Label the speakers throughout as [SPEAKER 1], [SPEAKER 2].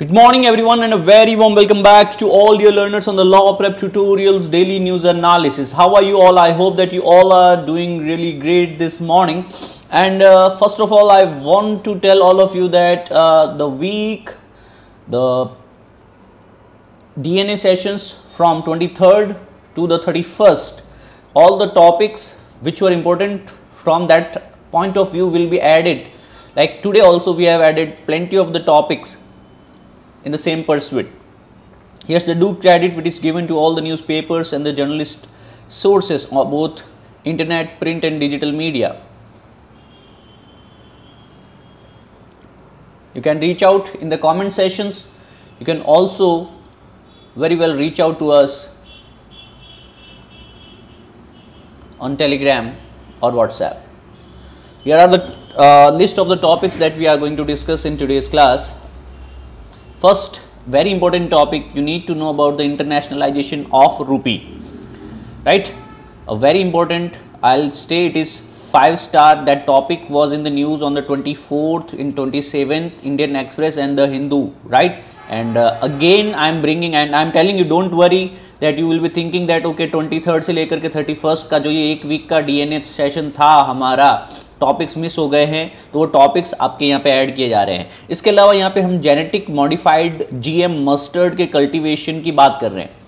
[SPEAKER 1] Good morning everyone and a very warm welcome back to all your learners on the Law Prep Tutorials Daily News Analysis. How are you all? I hope that you all are doing really great this morning. And uh, first of all, I want to tell all of you that uh, the week, the DNA sessions from 23rd to the 31st, all the topics which were important from that point of view will be added. Like today also we have added plenty of the topics in the same pursuit. Yes, the due credit which is given to all the newspapers and the journalist sources, both internet, print, and digital media. You can reach out in the comment sessions. You can also very well reach out to us on Telegram or WhatsApp. Here are the uh, list of the topics that we are going to discuss in today's class. First, very important topic, you need to know about the internationalization of rupee, right? A very important, I'll say it is five star. That topic was in the news on the 24th, in 27th, Indian Express and the Hindu, right? And uh, again, I'm bringing and I'm telling you, don't worry that you will be thinking that okay, 23rd se lekar ke 31st ka jo ye ek week ka DNA session tha, hamara. Topics miss हो गए हैं तो वो topics आपके यहाँ पे add किए जा रहे हैं इसके अलावा यहाँ पे हम जेनेटिक मॉडिफाइड जीएम मस्टर्ड के कल्टीवेशन की बात कर रहे हैं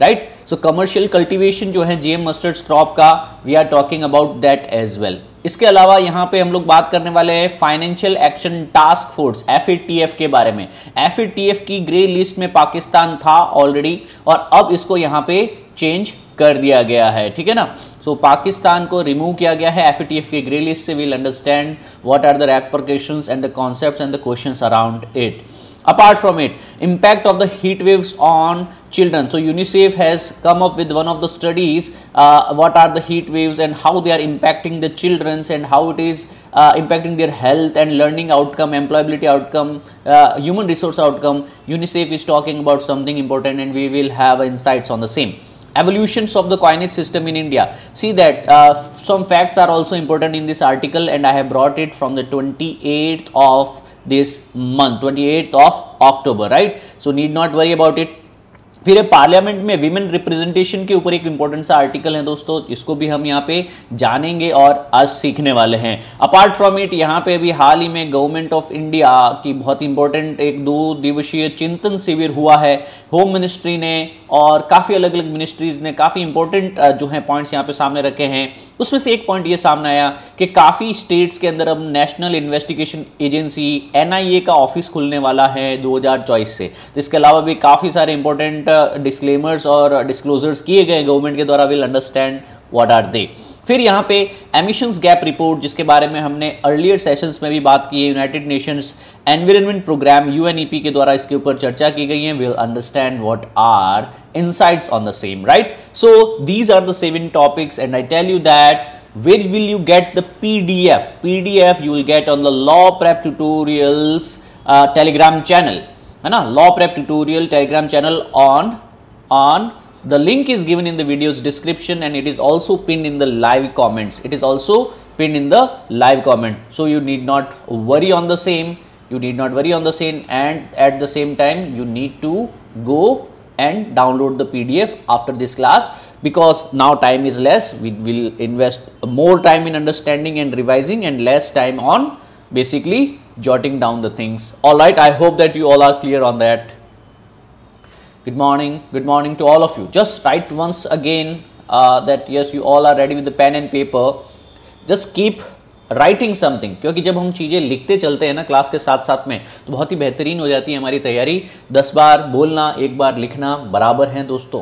[SPEAKER 1] राइट सो कमर्शियल कल्टीवेशन जो है जीएम मस्टर्ड क्रॉप का we are talking about that as well इसके अलावा यहाँ पे हम लोग बात करने वाले हैं financial action task force F के बारे में एफ की ग्रे लिस्ट में पाकिस्तान था ऑलरेडी और अब इसको यहाँ पे चेंज कर दिया गया है ठीक है ना सो so, पाकिस्तान को रिमूव किया गया है एफ के ग्रे लिस्ट से will understand what are the repercussion and the concept and the question around it apart from it impact of the heat waves on children so unicef has come up with one of the studies uh, what are the heat waves and how they are impacting the children's and how it is uh, impacting their health and learning outcome employability outcome uh, human resource outcome unicef is talking about something important and we will have insights on the same evolutions of the coinage system in India. See that uh, some facts are also important in this article and I have brought it from the 28th of this month, 28th of October, right? So need not worry about it. फिर parliament में women representation के ऊपर एक important सा article है दोस्तों इसको भी हम यहाँ पे जानेंगे और आज सीखने वाले हैं अपार्ट फ्रॉम इट यहाँ पे अभी हाल ही में गवर्नमेंट ऑफ इंडिया की बहुत इंपॉर्टेंट एक दो दिवसीय चिंतन शिविर हुआ है होम मिनिस्ट्री ने और काफ़ी अलग अलग मिनिस्ट्रीज ने काफ़ी इंपॉर्टेंट जो है पॉइंट्स यहाँ पे सामने रखे हैं उसमें से एक पॉइंट ये सामने आया कि काफ़ी स्टेट्स के अंदर अब नेशनल इन्वेस्टिगेशन एजेंसी एनआईए का ऑफिस खुलने वाला है दो से तो इसके अलावा भी काफ़ी सारे इंपॉर्टेंट डिस्क्लेमर्स और डिस्क्लोजर्स किए गए गवर्नमेंट के द्वारा will understand what are they फिर यहाँ पे एमिशंस गैप रिपोर्ट जिसके बारे में हमने अर्लियर सेशंस में भी बात की है United Nations environment programme UNEP के द्वारा इसके ऊपर चर्चा की गई है will understand what are insights on the same right so these are the seven topics and I tell you that where will you get the pdf pdf you will get on the law prep tutorials uh, telegram channel है ना law prep tutorial Telegram channel on on the link is given in the video's description and it is also pinned in the live comments it is also pinned in the live comment so you need not worry on the same you need not worry on the same and at the same time you need to go and download the pdf after this class because now time is less we will invest more time in understanding and revising and less time on basically jotting down the things. all right I hope that you all are clear on that. Good morning, good morning to all of you. Just write once again uh, that yes, you all are ready with the pen and paper. Just keep writing something क्योंकि जब हम चीज़ें लिखते चलते हैं ना class के साथ साथ में तो बहुत ही बेहतरीन हो जाती है हमारी तैयारी दस बार बोलना एक बार लिखना बराबर हैं दोस्तों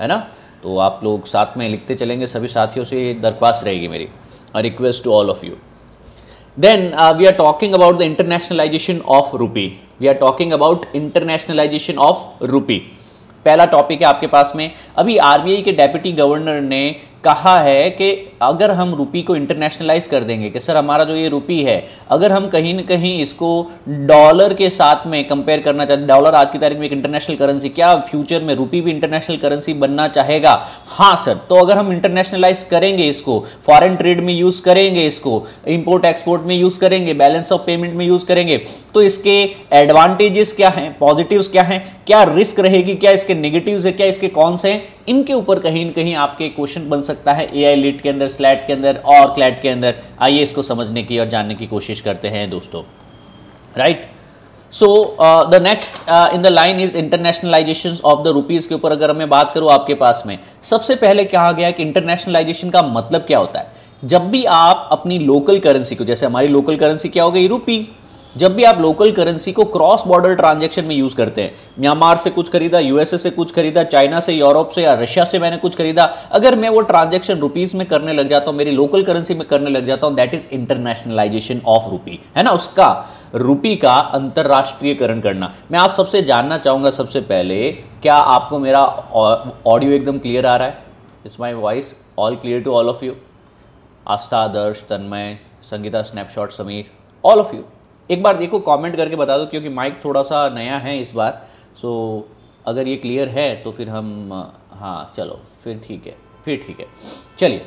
[SPEAKER 1] है ना तो आप लोग साथ में लिखते चलेंगे सभी साथियों से दरख्वास्त रहेगी मेरी I request to all of you Then uh, we are talking about the internationalization of rupee. We are talking about internationalization of rupee. पहला टॉपिक है आपके पास में अभी आरबीआई के डेप्यूटी गवर्नर ने कहा है कि अगर हम रुपी को इंटरनेशनलाइज कर देंगे कि सर हमारा जो ये रुपी है अगर हम कहीं ना कहीं इसको डॉलर के साथ में कंपेयर करना चाहते डॉलर आज की तारीख में एक इंटरनेशनल करेंसी क्या फ्यूचर में रुपी भी इंटरनेशनल करेंसी बनना चाहेगा हाँ सर तो अगर हम इंटरनेशनलाइज करेंगे इसको फॉरन ट्रेड में यूज़ करेंगे इसको इम्पोर्ट एक्सपोर्ट में यूज़ करेंगे बैलेंस ऑफ पेमेंट में यूज़ करेंगे तो इसके एडवांटेजेस क्या हैं पॉजिटिव्स क्या हैं क्या रिस्क रहेगी क्या इसके निगेटिव है क्या इसके कौन से हैं इनके ऊपर कहीं ना कहीं आपके क्वेश्चन बन सकते सकता है ए आई लिट के अंदर स्लैट के अंदर और क्लैट के अंदर आइए इसको समझने की और जानने की कोशिश करते हैं दोस्तों right so the next in the line is internationalisation of the rupees के ऊपर अगर मैं बात करूं आपके पास में सबसे पहले कहा गया कि इंटरनेशनलाइजेशन का मतलब क्या होता है जब भी आप अपनी लोकल करेंसी को जैसे हमारी लोकल करेंसी क्या हो गई रुपी जब भी आप लोकल करेंसी को क्रॉस बॉर्डर ट्रांजेक्शन में यूज करते हैं म्यांमार से कुछ खरीदा यूएसए से कुछ खरीदा चाइना से यूरोप से या रशिया से मैंने कुछ खरीदा अगर मैं वो ट्रांजेक्शन रुपीज में करने लग जाता हूँ मेरी लोकल करेंसी में करने लग जाता हूँ दैट इज इंटरनेशनलाइजेशन ऑफ रूपी है ना उसका रूपी का अंतर्राष्ट्रीयकरण करना मैं आप सबसे जानना चाहूंगा सबसे पहले क्या आपको मेरा ऑडियो एकदम क्लियर आ रहा है is my voice all clear to all of you Aastha Adarsh Tanmay Sangeeta snapshot Sameer all of you एक बार देखो कमेंट करके बता दो क्योंकि माइक थोड़ा सा नया है इस बार सो अगर ये क्लियर है तो फिर हम हाँ चलो फिर ठीक है फिर ठीक है चलिए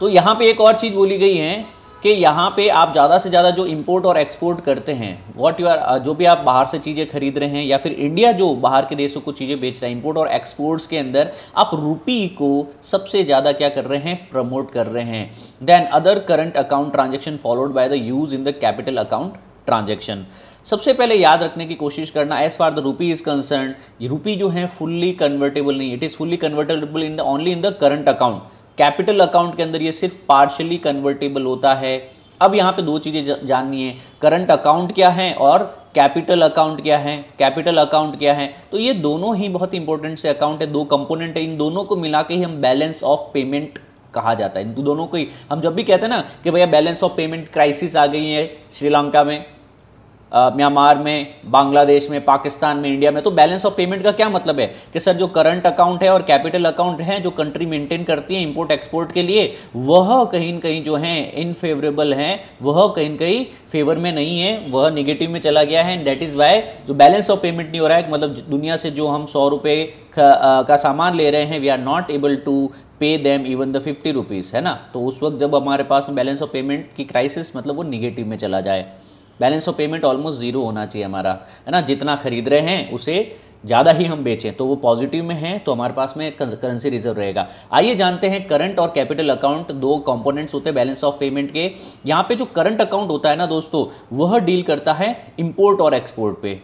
[SPEAKER 1] तो यहाँ पे एक और चीज़ बोली गई है कि यहाँ पे आप ज़्यादा से ज़्यादा जो इम्पोर्ट और एक्सपोर्ट करते हैं वॉट यू आर जो भी आप बाहर से चीज़ें खरीद रहे हैं या फिर इंडिया जो बाहर के देशों को चीज़ें बेच रहा है इम्पोर्ट और एक्सपोर्ट्स के अंदर आप रुपी को सबसे ज़्यादा क्या कर रहे हैं प्रमोट कर रहे हैं then other current account transaction followed by the use in the capital account transaction सबसे पहले याद रखने की कोशिश करना as far the rupee is concern rupee जो है फुल्ली कन्वर्टेबल नहीं it is fully convertible in the only in the current account capital account के अंदर ये सिर्फ पार्शली कन्वर्टेबल होता है अब यहाँ पे दो चीज़ें जाननी है करंट अकाउंट क्या है और कैपिटल अकाउंट क्या है कैपिटल अकाउंट क्या है तो ये दोनों ही बहुत इंपॉर्टेंट से अकाउंट है दो कंपोनेंट है इन दोनों को मिला के ही हम बैलेंस ऑफ पेमेंट कहा जाता है इन दोनों को ही हम जब भी कहते हैं ना कि भैया बैलेंस ऑफ पेमेंट क्राइसिस आ गई है श्रीलंका में म्यांमार में बांग्लादेश में पाकिस्तान में इंडिया में तो बैलेंस ऑफ पेमेंट का क्या मतलब है कि सर जो करंट अकाउंट है और कैपिटल अकाउंट है जो कंट्री मेंटेन करती है इंपोर्ट एक्सपोर्ट के लिए वह कहीं ना कहीं जो है इनफेवरेबल हैं वह कहीं ना कहीं फेवर में नहीं है वह निगेटिव में चला गया है एंड दैट इज़ वाई जो बैलेंस ऑफ पेमेंट नहीं हो रहा है मतलब दुनिया से जो हम सौ रुपये का सामान ले रहे हैं we are not able to pay them even the fifty rupees है ना तो उस वक्त जब हमारे पास बैलेंस ऑफ पेमेंट की क्राइसिस मतलब वो निगेटिव में चला जाए balance of payment almost zero होना चाहिए हमारा है ना जितना खरीद रहे हैं उसे ज़्यादा ही हम बेचें तो वो पॉजिटिव में है तो हमारे पास में करेंसी रिजर्व रहेगा आइए जानते हैं करंट और कैपिटल अकाउंट दो कंपोनेंट्स होते हैं बैलेंस ऑफ पेमेंट के यहाँ पे जो करंट अकाउंट होता है ना दोस्तों वह डील करता है इम्पोर्ट और एक्सपोर्ट पे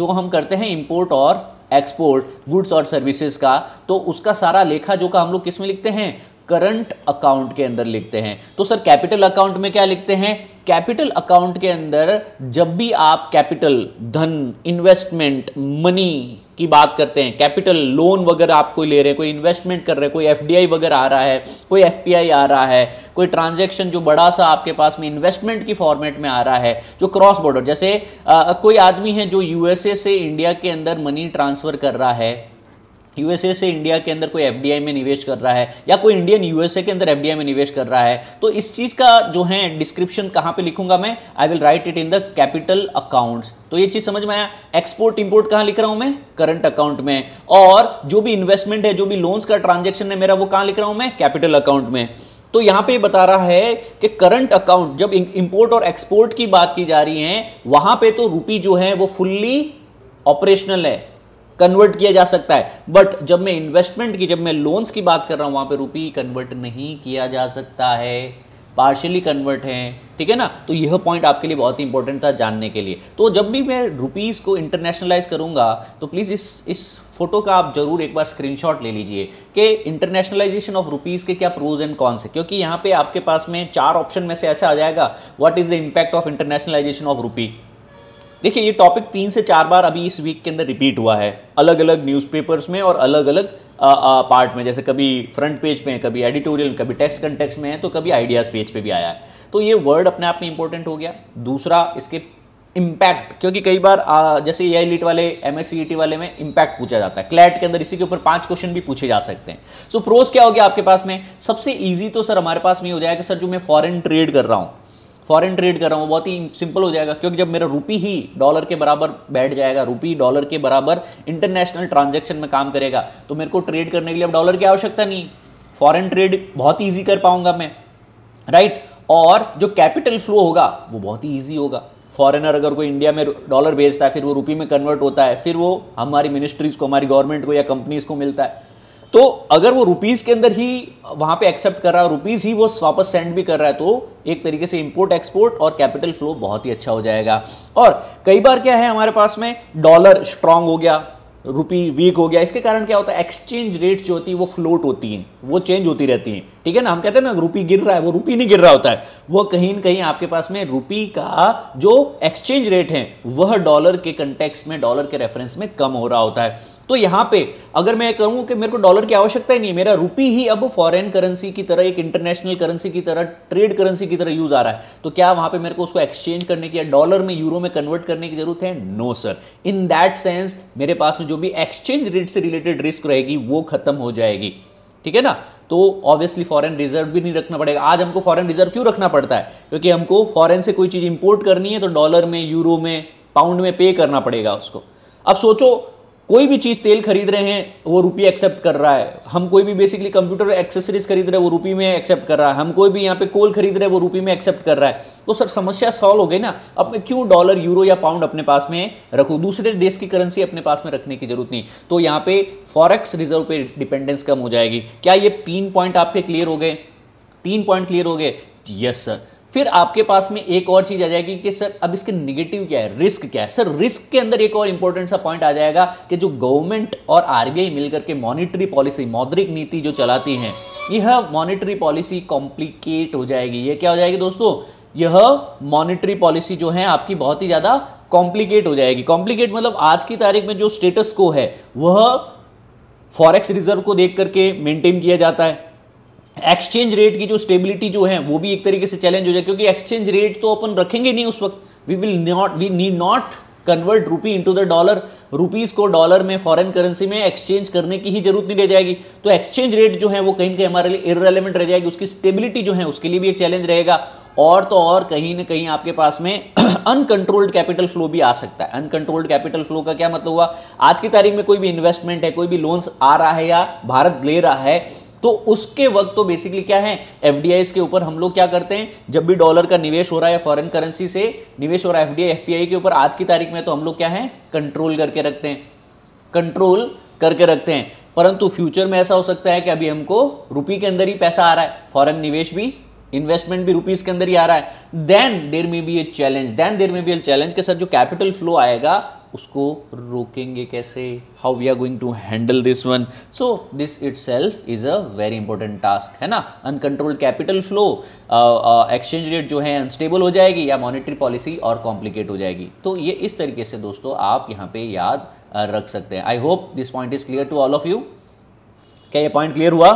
[SPEAKER 1] जो हम करते हैं इम्पोर्ट और एक्सपोर्ट गुड्स और सर्विसेज का तो उसका सारा लेखा जो का हम लोग किस में लिखते हैं करंट अकाउंट के अंदर लिखते हैं तो सर कैपिटल अकाउंट में क्या लिखते हैं कैपिटल अकाउंट के अंदर जब भी आप कैपिटल धन इन्वेस्टमेंट मनी की बात करते हैं कैपिटल लोन वगैरह आप कोई ले रहे हैं कोई इन्वेस्टमेंट कर रहे हैं कोई एफडीआई वगैरह आ रहा है कोई एफपीआई आ रहा है कोई ट्रांजैक्शन जो बड़ा सा आपके पास में इन्वेस्टमेंट की फॉर्मेट में आ रहा है जो क्रॉस बॉर्डर जैसे आ, कोई आदमी है जो यूएसए से इंडिया के अंदर मनी ट्रांसफ़र कर रहा है यूएसए से इंडिया के अंदर कोई एफडीआई में निवेश कर रहा है या कोई इंडियन यूएसए के अंदर एफडीआई में निवेश कर रहा है तो इस चीज का जो है डिस्क्रिप्शन कहां पे लिखूंगा मैं I will write it in the capital accounts तो ये चीज समझ में आया एक्सपोर्ट इंपोर्ट कहां लिख रहा हूं मैं करंट अकाउंट में और जो भी इन्वेस्टमेंट है जो भी लोन्स का ट्रांजेक्शन है मेरा वो कहां लिख रहा हूं मैं कैपिटल अकाउंट में तो यहां पे बता रहा है कि करंट अकाउंट जब इंपोर्ट और एक्सपोर्ट की बात की जा रही है वहां पे तो रुपी जो है वो फुल्ली ऑपरेशनल है कन्वर्ट किया जा सकता है बट जब मैं इन्वेस्टमेंट की जब मैं लोन्स की बात कर रहा हूँ वहाँ पर रुपी कन्वर्ट नहीं किया जा सकता है पार्शली कन्वर्ट हैं ठीक है ना तो यह पॉइंट आपके लिए बहुत ही इंपॉर्टेंट था जानने के लिए तो जब भी मैं रुपीज़ को इंटरनेशनलाइज करूँगा तो प्लीज़ इस इस फोटो का आप जरूर एक बार स्क्रीनशॉट ले लीजिए कि इंटरनेशनलाइजेशन ऑफ रुपीज़ के क्या प्रोज एंड कॉन्स है क्योंकि यहाँ पे आपके पास में चार ऑप्शन में से ऐसा आ जाएगा what is the impact of internationalisation of rupee देखिए ये टॉपिक तीन से चार बार अभी इस वीक के अंदर रिपीट हुआ है अलग अलग न्यूज़पेपर्स में और अलग अलग पार्ट में जैसे कभी फ्रंट पेज पे है कभी एडिटोरियल कभी टेक्स्ट कंटेक्स में है तो कभी आइडियाज़ पेज पे भी आया है तो ये वर्ड अपने आप में इंपॉर्टेंट हो गया दूसरा इसके इम्पैक्ट क्योंकि कई बार आ, जैसे ए लिट वाले एम e वाले में इम्पैक्ट पूछा जाता है क्लैट के अंदर इसी के ऊपर पांच क्वेश्चन भी पूछे जा सकते हैं सो so, प्रोस क्या हो गया आपके पास में सबसे ईजी तो सर हमारे पास में हो जाएगा सर जो मैं फॉरन ट्रेड कर रहा हूँ फॉरेन ट्रेड कर रहा हूँ बहुत ही सिंपल हो जाएगा क्योंकि जब मेरा रुपी ही डॉलर के बराबर बैठ जाएगा रुपी डॉलर के बराबर इंटरनेशनल ट्रांजेक्शन में काम करेगा तो मेरे को ट्रेड करने के लिए अब डॉलर की आवश्यकता नहीं फॉरेन ट्रेड बहुत ईजी कर पाऊंगा मैं राइट और जो कैपिटल फ्लो होगा वो बहुत ही ईजी होगा फॉरेनर अगर कोई इंडिया में डॉलर भेजता है फिर वो रुपी में कन्वर्ट होता है फिर वो हमारी मिनिस्ट्रीज़ को हमारी गवर्नमेंट को या कंपनीज़ को मिलता है तो अगर वो रुपीज़ के अंदर ही वहां पे एक्सेप्ट कर रहा है रुपीज़ ही वो वापस सेंड भी कर रहा है तो एक तरीके से इंपोर्ट एक्सपोर्ट और कैपिटल फ्लो बहुत ही अच्छा हो जाएगा और कई बार क्या है हमारे पास में डॉलर स्ट्रांग हो गया रुपी वीक हो गया इसके कारण क्या होता है एक्सचेंज रेट जो होती है वो फ्लोट होती हैं वो चेंज होती रहती हैं ठीक है ना हम कहते हैं ना रुपी गिर रहा है वो रुपी नहीं गिर रहा होता है वो कहीं ना कहीं आपके पास में रुपी का जो एक्सचेंज रेट है वह डॉलर के कंटेक्स में डॉलर के रेफरेंस में कम हो रहा होता है तो यहां पे अगर मैं कहूं कि मेरे को डॉलर की आवश्यकता ही नहीं मेरा रुपी ही अब फॉरेन करेंसी की तरह एक इंटरनेशनल करेंसी की तरह ट्रेड करेंसी की तरह यूज आ रहा है तो क्या वहां पे मेरे को उसको एक्सचेंज करने की या डॉलर में यूरो में कन्वर्ट करने की जरूरत है no sir in that sense मेरे पास में जो भी एक्सचेंज रेट से रिलेटेड रिस्क रहेगी वो खत्म हो जाएगी ठीक है ना तो ऑब्वियसली फॉरेन रिजर्व भी नहीं रखना पड़ेगा आज हमको फॉरेन रिजर्व क्यों रखना पड़ता है क्योंकि हमको फॉरेन से कोई चीज़ इंपोर्ट करनी है तो डॉलर में यूरो में पाउंड में पे करना पड़ेगा उसको अब सोचो कोई भी चीज़ तेल खरीद रहे हैं वो रुपये एक्सेप्ट कर रहा है हम कोई भी बेसिकली कंप्यूटर एक्सेसरीज खरीद रहे हैं वो रुपये में एक्सेप्ट कर रहा है हम कोई भी यहाँ पे कोल खरीद रहे हैं वो रुपये में एक्सेप्ट कर रहा है तो सर समस्या सॉल्व हो गई ना अब मैं क्यों डॉलर यूरो या पाउंड अपने पास में रखूँ दूसरे देश की करेंसी अपने पास में रखने की जरूरत नहीं तो यहाँ पे फॉरेक्स रिजर्व पे डिपेंडेंस कम हो जाएगी क्या ये तीन पॉइंट आपके क्लियर हो गए तीन पॉइंट क्लियर हो गए यस सर फिर आपके पास में एक और चीज आ जाएगी कि सर अब इसके निगेटिव क्या है रिस्क क्या है सर रिस्क के अंदर एक और इंपॉर्टेंट सा पॉइंट आ जाएगा कि जो गवर्नमेंट और आरबीआई मिलकर के मॉनिटरी पॉलिसी मौद्रिक नीति जो चलाती है यह मॉनिटरी पॉलिसी कॉम्प्लिकेट हो जाएगी यह क्या हो जाएगी दोस्तों यह मॉनिटरी पॉलिसी जो है आपकी बहुत ही ज़्यादा कॉम्प्लिकेट हो जाएगी कॉम्प्लिकेट मतलब आज की तारीख में जो स्टेटस को है वह फॉरेक्स रिजर्व को देख करके मेंटेन किया जाता है एक्सचेंज रेट की जो स्टेबिलिटी जो है वो भी एक तरीके से चैलेंज हो जाए क्योंकि एक्सचेंज रेट तो अपन रखेंगे नहीं उस वक्त we will not we need not convert rupee into the dollar rupees को डॉलर में फॉरेन करेंसी में एक्सचेंज करने की ही जरूरत नहीं रह जाएगी तो एक्सचेंज रेट जो है वो कहीं कहीं हमारे लिए इरेलीवेंट रह जाएगी उसकी स्टेबिलिटी जो है उसके लिए भी एक चैलेंज रहेगा और तो और कहीं ना कहीं आपके पास में अनकंट्रोल्ड कैपिटल फ्लो भी आ सकता है अनकंट्रोल्ड कैपिटल फ्लो का क्या मतलब हुआ आज की तारीख में कोई भी इन्वेस्टमेंट है कोई भी लोन्स आ रहा है या भारत ले रहा है तो उसके वक्त तो बेसिकली क्या है एफ के ऊपर हम लोग क्या करते हैं जब भी डॉलर का निवेश हो रहा है फॉरेन करेंसी से निवेश हो रहा है एफ डी के ऊपर आज की तारीख में तो हम लोग क्या है कंट्रोल करके रखते हैं कंट्रोल करके रखते हैं परंतु फ्यूचर में ऐसा हो सकता है कि अभी हमको रुपी के अंदर ही पैसा आ रहा है फॉरेन निवेश भी इन्वेस्टमेंट भी रुपीज के अंदर ही आ रहा है then there may be a challenge then there may be a challenge के सर जो कैपिटल फ्लो आएगा उसको रोकेंगे कैसे how we are going to handle this one so this itself is a very important task है ना uncontrol capital flow exchange rate जो है अनस्टेबल हो जाएगी या मॉनिटरी पॉलिसी और कॉम्प्लिकेट हो जाएगी तो ये इस तरीके से दोस्तों आप यहाँ पे याद uh, रख सकते हैं I hope this point is clear to all of you क्या ये पॉइंट क्लियर हुआ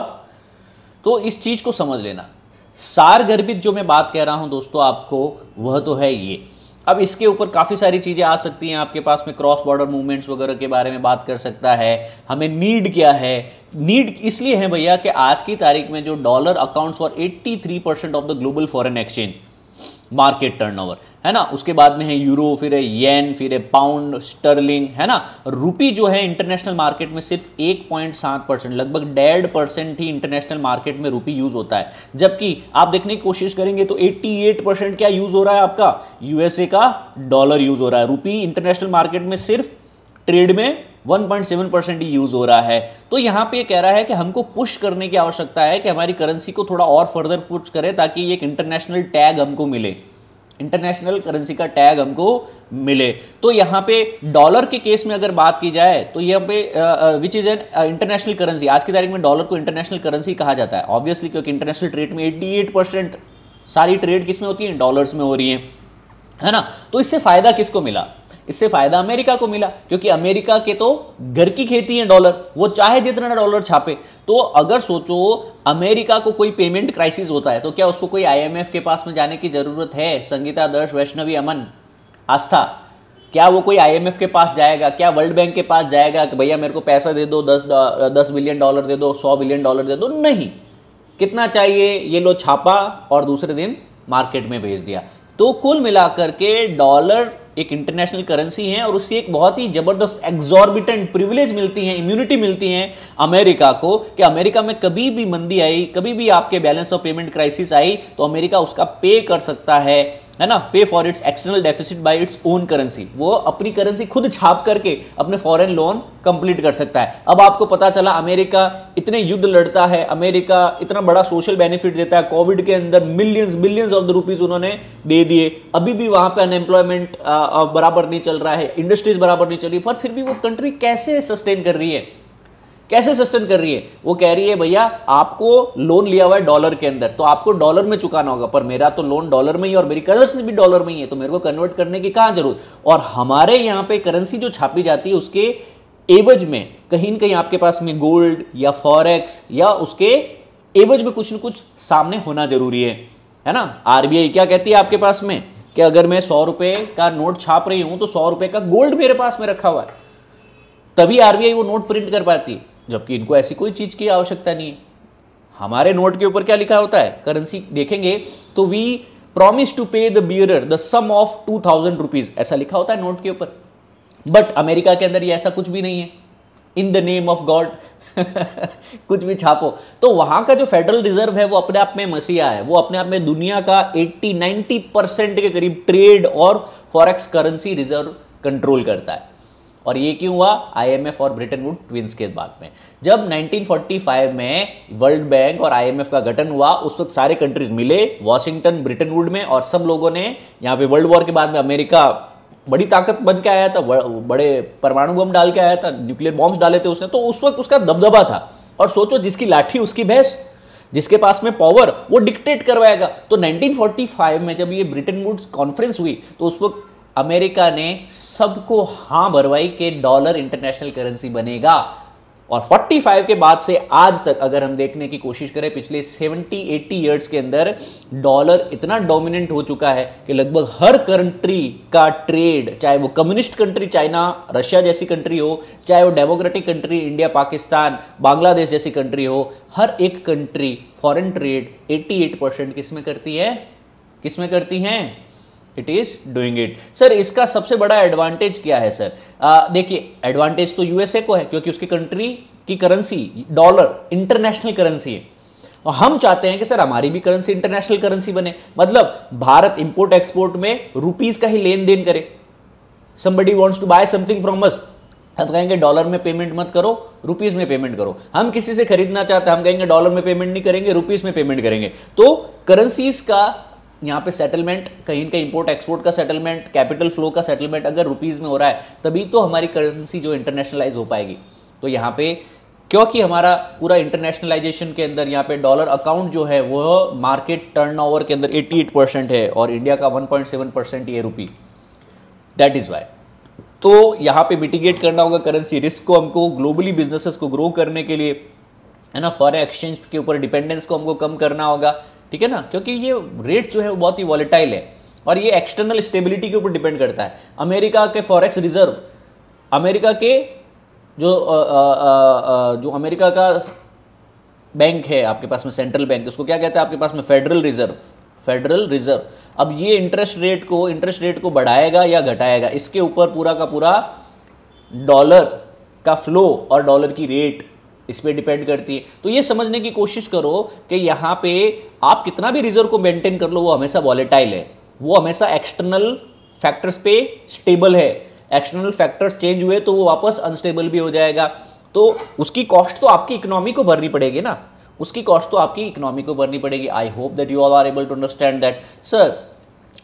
[SPEAKER 1] तो इस चीज़ को समझ लेना सार गर्भित जो मैं बात कह रहा हूं दोस्तों आपको वह तो है ये अब इसके ऊपर काफ़ी सारी चीज़ें आ सकती हैं आपके पास में क्रॉस बॉर्डर मूवमेंट्स वगैरह के बारे में बात कर सकता है हमें नीड क्या है नीड इसलिए है भैया कि आज की तारीख में जो dollar accounts for 83 percent of the global foreign exchange market turnover है ना उसके बाद में है यूरो फिर है येन फिर है पाउंड स्टर्लिंग है ना रुपी जो है इंटरनेशनल मार्केट में सिर्फ एक पॉइंट सात परसेंट लगभग डेढ़ परसेंट ही इंटरनेशनल मार्केट में रुपी यूज होता है जबकि आप देखने की कोशिश करेंगे तो 88 परसेंट क्या यूज हो रहा है आपका यूएसए का डॉलर यूज हो रहा है रुपी इंटरनेशनल मार्केट में सिर्फ ट्रेड में 1.7 परसेंट ही यूज़ हो रहा है तो यहाँ पे ये कह रहा है कि हमको पुश करने की आवश्यकता है कि हमारी करेंसी को थोड़ा और फर्दर पुश करें ताकि एक इंटरनेशनल टैग हमको मिले इंटरनेशनल करेंसी का टैग हमको मिले तो यहाँ पे डॉलर के केस में अगर बात की जाए तो यहाँ पे which is an international currency आज की तारीख में डॉलर को इंटरनेशनल करेंसी कहा जाता है ऑब्वियसली क्योंकि इंटरनेशनल ट्रेड में 88 परसेंट सारी ट्रेड किस में होती है डॉलर्स में हो रही है है ना तो इससे फ़ायदा किसको मिला इससे फायदा अमेरिका को मिला क्योंकि अमेरिका के तो घर की खेती है डॉलर वो चाहे जितना डॉलर छापे तो अगर सोचो अमेरिका को कोई पेमेंट क्राइसिस होता है तो क्या उसको कोई आईएमएफ के पास में जाने की जरूरत है संगीता दर्श वैष्णवी अमन आस्था क्या वो कोई आईएमएफ के पास जाएगा क्या वर्ल्ड बैंक के पास जाएगा कि भैया मेरे को पैसा दे दो दस दस बिलियन डॉलर दे दो सौ बिलियन डॉलर दे दो नहीं कितना चाहिए ये लो छापा और दूसरे दिन मार्केट में भेज दिया तो कुल मिलाकर के डॉलर एक इंटरनेशनल करेंसी है और उसकी एक बहुत ही ज़बरदस्त एग्जॉर्बिटेंट प्रिविलेज मिलती है इम्यूनिटी मिलती है अमेरिका को कि अमेरिका में कभी भी मंदी आई कभी भी आपके बैलेंस ऑफ पेमेंट क्राइसिस आई तो अमेरिका उसका पे कर सकता है है ना pay for its external deficit by its own currency वो अपनी करेंसी खुद छाप करके अपने फॉरेन लोन कंप्लीट कर सकता है अब आपको पता चला अमेरिका इतने युद्ध लड़ता है अमेरिका इतना बड़ा सोशल बेनिफिट देता है कोविड के अंदर millions millions of the rupees उन्होंने दे दिए अभी भी वहां पर अनएम्प्लॉयमेंट बराबर नहीं चल रहा है इंडस्ट्रीज बराबर नहीं चल रही पर फिर भी वो कंट्री कैसे सस्टेन कर रही है कैसे सस्टेन कर रही है वो कह रही है भैया आपको लोन लिया हुआ है डॉलर के अंदर तो आपको डॉलर में चुकाना होगा पर मेरा तो लोन डॉलर में ही और मेरी करेंसी भी डॉलर में ही है तो मेरे को कन्वर्ट करने की कहां जरूरत और हमारे यहां पे करेंसी जो छापी जाती है उसके एवज में कहीं ना कहीं आपके पास में गोल्ड या फॉरेक्स या उसके एवज में कुछ ना कुछ सामने होना जरूरी है है ना आरबीआई क्या कहती है आपके पास में कि अगर मैं सौ रुपए का नोट छाप रही हूं तो सौ रुपए का गोल्ड मेरे पास में रखा हुआ है तभी आरबीआई वो नोट प्रिंट कर पाती है जबकि इनको ऐसी कोई चीज़ की आवश्यकता नहीं है हमारे नोट के ऊपर क्या लिखा होता है करेंसी देखेंगे तो we promise to pay the bearer the sum of two thousand rupees ऐसा लिखा होता है नोट के ऊपर बट अमेरिका के अंदर ये ऐसा कुछ भी नहीं है in the name of God कुछ भी छापो तो वहां का जो फेडरल रिजर्व है वो अपने आप में मसीहा है वो अपने आप में दुनिया का 80 90 परसेंट के करीब ट्रेड और फॉरेक्स करेंसी रिजर्व कंट्रोल करता है और ये क्यों हुआ आईएमएफ और ब्रिटेन वुड ट्विंस के बाद में जब 1945 में वर्ल्ड बैंक और आईएमएफ का गठन हुआ उस वक्त सारे कंट्रीज मिले वॉशिंगटन ब्रिटेन वुड में और सब लोगों ने यहाँ पे वर्ल्ड वॉर के बाद में अमेरिका बड़ी ताकत बन के आया था बड़े परमाणु बम डाल के आया था न्यूक्लियर बॉम्ब्स डाले थे उसने तो उस वक्त उसका दबदबा था और सोचो जिसकी लाठी उसकी भैंस जिसके पास में पावर वो डिक्टेट करवाएगा तो 1945 में जब ये ब्रिटेन वुड्स कॉन्फ्रेंस हुई तो उस वक्त अमेरिका ने सबको हां भरवाई कि डॉलर इंटरनेशनल करेंसी बनेगा और 45 के बाद से आज तक अगर हम देखने की कोशिश करें पिछले 70-80 इयर्स के अंदर डॉलर इतना डोमिनेंट हो चुका है कि लगभग हर कंट्री का ट्रेड चाहे वो कम्युनिस्ट कंट्री चाइना रशिया जैसी कंट्री हो चाहे वो democratic country India Pakistan Bangladesh जैसी कंट्री हो हर एक कंट्री फॉरेन ट्रेड 88 परसेंट किस में करती है किस में करती हैं it is doing it sir इसका सबसे बड़ा एडवांटेज क्या है सर देखिए एडवांटेज तो यूएसए को है क्योंकि उसकी कंट्री की करेंसी डॉलर इंटरनेशनल करेंसी है और हम चाहते हैं कि सर हमारी भी करेंसी इंटरनेशनल करेंसी बने मतलब भारत इंपोर्ट एक्सपोर्ट में रुपीज का ही लेन देन करे somebody wants to buy something from us हम कहेंगे डॉलर में पेमेंट मत करो रुपीज़ में पेमेंट करो हम किसी से खरीदना चाहते हैं हम कहेंगे डॉलर में पेमेंट नहीं करेंगे रुपीज़ में पेमेंट करेंगे तो करेंसीज का यहाँ पे सेटलमेंट कहीं का इंपोर्ट एक्सपोर्ट का सेटलमेंट कैपिटल फ्लो का सेटलमेंट अगर रुपीज़ में हो रहा है तभी तो हमारी करेंसी जो इंटरनेशनलाइज हो पाएगी तो यहाँ पे क्योंकि हमारा पूरा इंटरनेशनलाइजेशन के अंदर यहाँ पे डॉलर अकाउंट जो है वह मार्केट टर्नओवर के अंदर 88 परसेंट है और इंडिया का 1.7 परसेंट ये रुपी दैट इज़ वाई तो यहाँ पे मिटिगेट करना होगा करेंसी रिस्क को हमको ग्लोबली बिजनेसेस को ग्रो करने के लिए है ना फॉरन एक्सचेंज के ऊपर डिपेंडेंस को हमको कम करना होगा ठीक है ना क्योंकि ये रेट जो है वो बहुत ही वॉलेटाइल है और ये एक्सटर्नल स्टेबिलिटी के ऊपर डिपेंड करता है अमेरिका के फॉरेक्स रिजर्व अमेरिका के जो आ, आ, आ, जो अमेरिका का बैंक है आपके पास में सेंट्रल बैंक उसको क्या कहते हैं आपके पास में फेडरल रिजर्व फेडरल रिजर्व अब ये इंटरेस्ट रेट को इंटरेस्ट रेट को बढ़ाएगा या घटाएगा इसके ऊपर पूरा का पूरा डॉलर का फ्लो और डॉलर की रेट इस पर डिपेंड करती है तो ये समझने की कोशिश करो कि यहाँ पे आप कितना भी रिजर्व को मेंटेन कर लो वो हमेशा वॉलेटाइल है वो हमेशा एक्सटर्नल फैक्टर्स पे स्टेबल है एक्सटर्नल फैक्टर्स चेंज हुए तो वो वापस अनस्टेबल भी हो जाएगा तो उसकी कॉस्ट तो आपकी इकोनॉमी को भरनी पड़ेगी ना उसकी कॉस्ट तो आपकी इकोनॉमी को भरनी पड़ेगी I hope that you all are able to understand that sir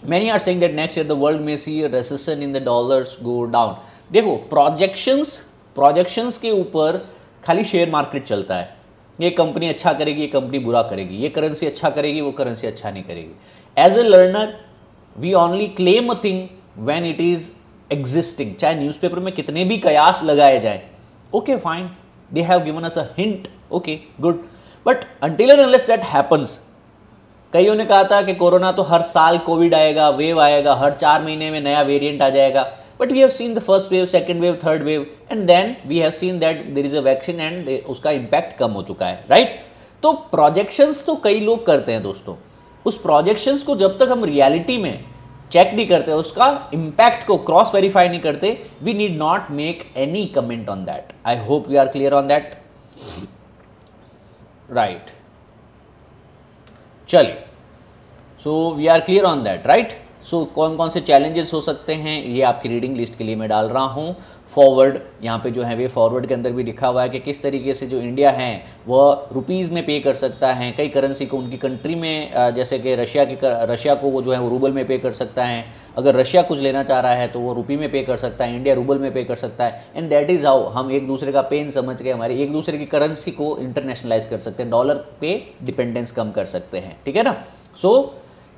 [SPEAKER 1] many are saying that next year the world में see recession in the dollars go down देखो प्रोजेक्शंस प्रोजेक्शंस के ऊपर खाली शेयर मार्केट चलता है ये कंपनी अच्छा करेगी ये कंपनी बुरा करेगी ये करेंसी अच्छा करेगी वो करेंसी अच्छा नहीं करेगी as a learner we only claim a thing when it is existing चाहे न्यूज़पेपर में कितने भी कयास लगाए जाए okay fine they have given us a hint okay good but until and unless that happens कईयों ने कहा था कि कोरोना तो हर साल कोविड आएगा वेव आएगा हर चार महीने में नया वेरिएंट आ जाएगा but we have seen the first wave second wave third wave and then we have seen that there is a vaccine and उसका इंपैक्ट कम हो चुका है राइट right? तो प्रोजेक्शंस तो कई लोग करते हैं दोस्तों उस प्रोजेक्शंस को जब तक हम रियलिटी में चेक नहीं करते उसका इम्पैक्ट को क्रॉस वेरीफाई नहीं करते we need not make any comment on that I hope we are clear on that right चलिए so we are clear on that right so so, कौन कौन से चैलेंजेस हो सकते हैं ये आपकी रीडिंग लिस्ट के लिए मैं डाल रहा हूँ फॉरवर्ड यहाँ पे जो है वे फॉरवर्ड के अंदर भी लिखा हुआ है कि किस तरीके से जो इंडिया है वह रुपीज़ में पे कर सकता है कई करेंसी को उनकी कंट्री में जैसे कि रशिया की रशिया को वो जो है वो रूबल में पे कर सकता है अगर रशिया कुछ लेना चाह रहा है तो वो रुपी में पे कर सकता है इंडिया रूबल में पे कर सकता है एंड दैट इज़ हाउ हम एक दूसरे का पेन समझ के हमारे एक दूसरे की करेंसी को इंटरनेशनलाइज कर सकते हैं डॉलर पे डिपेंडेंस कम कर सकते हैं ठीक है ना so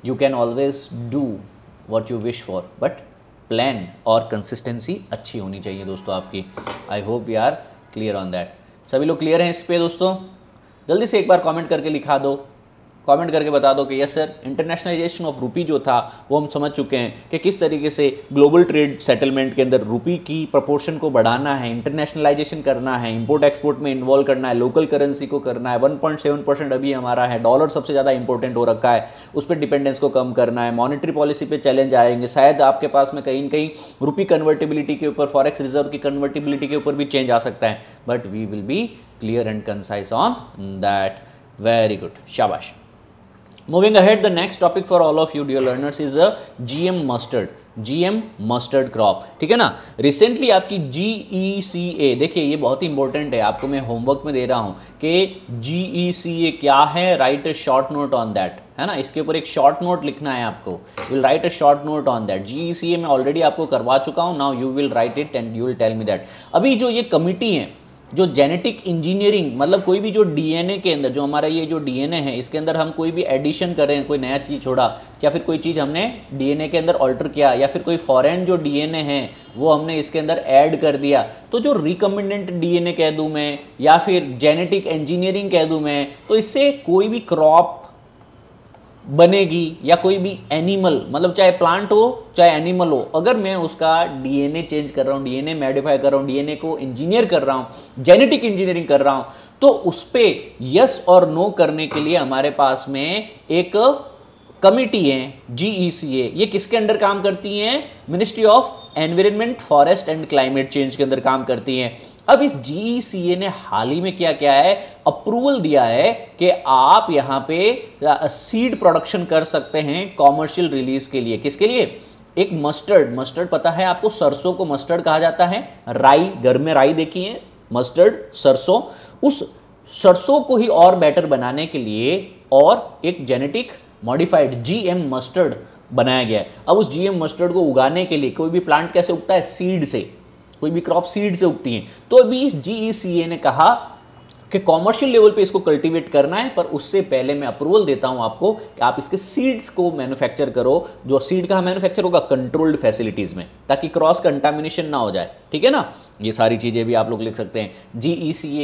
[SPEAKER 1] you can always do what you wish for but plan और कंसिस्टेंसी अच्छी होनी चाहिए दोस्तों आपकी I hope we are clear on that सभी लोग क्लियर हैं इस पर दोस्तों जल्दी से एक बार कॉमेंट करके लिखा दो कमेंट करके बता दो कि yes sir internationalization of rupee जो था वो हम समझ चुके हैं कि किस तरीके से ग्लोबल ट्रेड सेटलमेंट के अंदर रुपी की प्रपोर्शन को बढ़ाना है इंटरनेशनलाइजेशन करना है इंपोर्ट एक्सपोर्ट में इन्वॉल्व करना है लोकल करेंसी को करना है 1.7 परसेंट अभी हमारा है डॉलर सबसे ज़्यादा इंपॉर्टेंट हो रखा है उस पर डिपेंडेंस को कम करना है मॉनिटरी पॉलिसी पे चैलेंज आएंगे शायद आपके पास में कहीं कहीं रुपी कन्वर्टेबिलिटी के ऊपर फॉरेक्स रिजर्व की कन्वर्टेबिलिटी के ऊपर भी चेंज आ सकता है but we will be clear and concise on that very good शाबाश Moving ahead, the next topic for all of you dear learners is a GM mustard. GM mustard crop ठीक है ना रिसेंटली आपकी जी E C ए देखिए ये बहुत ही important है आपको मैं होमवर्क में दे रहा हूँ कि जी ई सी ए क्या है write a short note on that है ना इसके ऊपर एक शॉर्ट नोट लिखना है आपको will write a short note on that G E C A मैं ऑलरेडी आपको करवा चुका हूँ now you will write it and you will tell me that अभी जो ये कमिटी है जो जेनेटिक इंजीनियरिंग मतलब कोई भी जो डीएनए के अंदर जो हमारा ये जो डीएनए है इसके अंदर हम कोई भी एडिशन करें कोई नया चीज़ छोड़ा या फिर कोई चीज़ हमने डीएनए के अंदर ऑल्टर किया या फिर कोई फॉरेन जो डीएनए है वो हमने इसके अंदर ऐड कर दिया तो जो रिकमेंडेंट डीएनए कह दूँ मैं या फिर जेनेटिक इंजीनियरिंग कह दूँ मैं तो इससे कोई भी क्रॉप बनेगी या कोई भी एनिमल मतलब चाहे प्लांट हो चाहे एनिमल हो अगर मैं उसका डीएनए चेंज कर रहा हूँ डीएनए मॉडिफाई कर रहा हूँ डीएनए को इंजीनियर कर रहा हूँ जेनेटिक इंजीनियरिंग कर रहा हूँ तो उस पर यस और नो करने के लिए हमारे पास में एक कमिटी है जीईसीए e ये किसके अंडर काम करती हैं ministry of environment forest and climate change के अंदर काम करती हैं अब इस जीईसीए e ने हाल ही में क्या क्या है अप्रूवल दिया है कि आप यहां पे सीड प्रोडक्शन कर सकते हैं कॉमर्शियल रिलीज के लिए किसके लिए एक मस्टर्ड मस्टर्ड पता है आपको सरसों को मस्टर्ड कहा जाता है राई घर में राई देखी है मस्टर्ड सरसों उस सरसों को ही और बेटर बनाने के लिए और एक जेनेटिक मॉडिफाइड जीएम मस्टर्ड बनाया गया है अब उस जीएम मस्टर्ड को उगाने के लिए कोई भी प्लांट कैसे उगता है सीड से कोई भी क्रॉप सीड से उगती हैं तो अभी जी e ने कहा कि कॉमर्शियल लेवल पे इसको कल्टीवेट करना है पर उससे पहले मैं अप्रूवल देता हूं आपको कि आप इसके सीड्स को मैन्युफैक्चर करो जो सीड का मैन्युफैक्चर होगा कंट्रोल्ड फैसिलिटीज़ में ताकि क्रॉस कंटामिनेशन ना हो जाए ठीक है ना ये सारी चीज़ें भी आप लोग लिख सकते हैं जी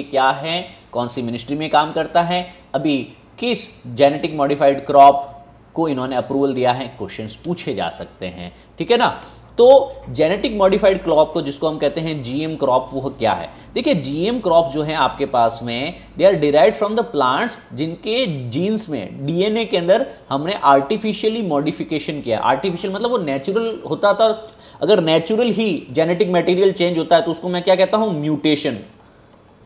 [SPEAKER 1] e क्या है कौन सी मिनिस्ट्री में काम करता है अभी किस जेनेटिक मॉडिफाइड क्रॉप को इन्होंने अप्रूवल दिया है क्वेश्चंस पूछे जा सकते हैं ठीक है ना तो जेनेटिक मॉडिफाइड क्रॉप को जिसको हम कहते हैं जीएम क्रॉप वो क्या है देखिए जीएम क्रॉप जो है आपके पास में they are derive from the plants जिनके जीन्स में डीएनए के अंदर हमने आर्टिफिशियली मॉडिफिकेशन किया आर्टिफिशियल मतलब वो नेचुरल होता था अगर नेचुरल ही जेनेटिक मटेरियल चेंज होता है तो उसको मैं क्या कहता हूँ म्यूटेशन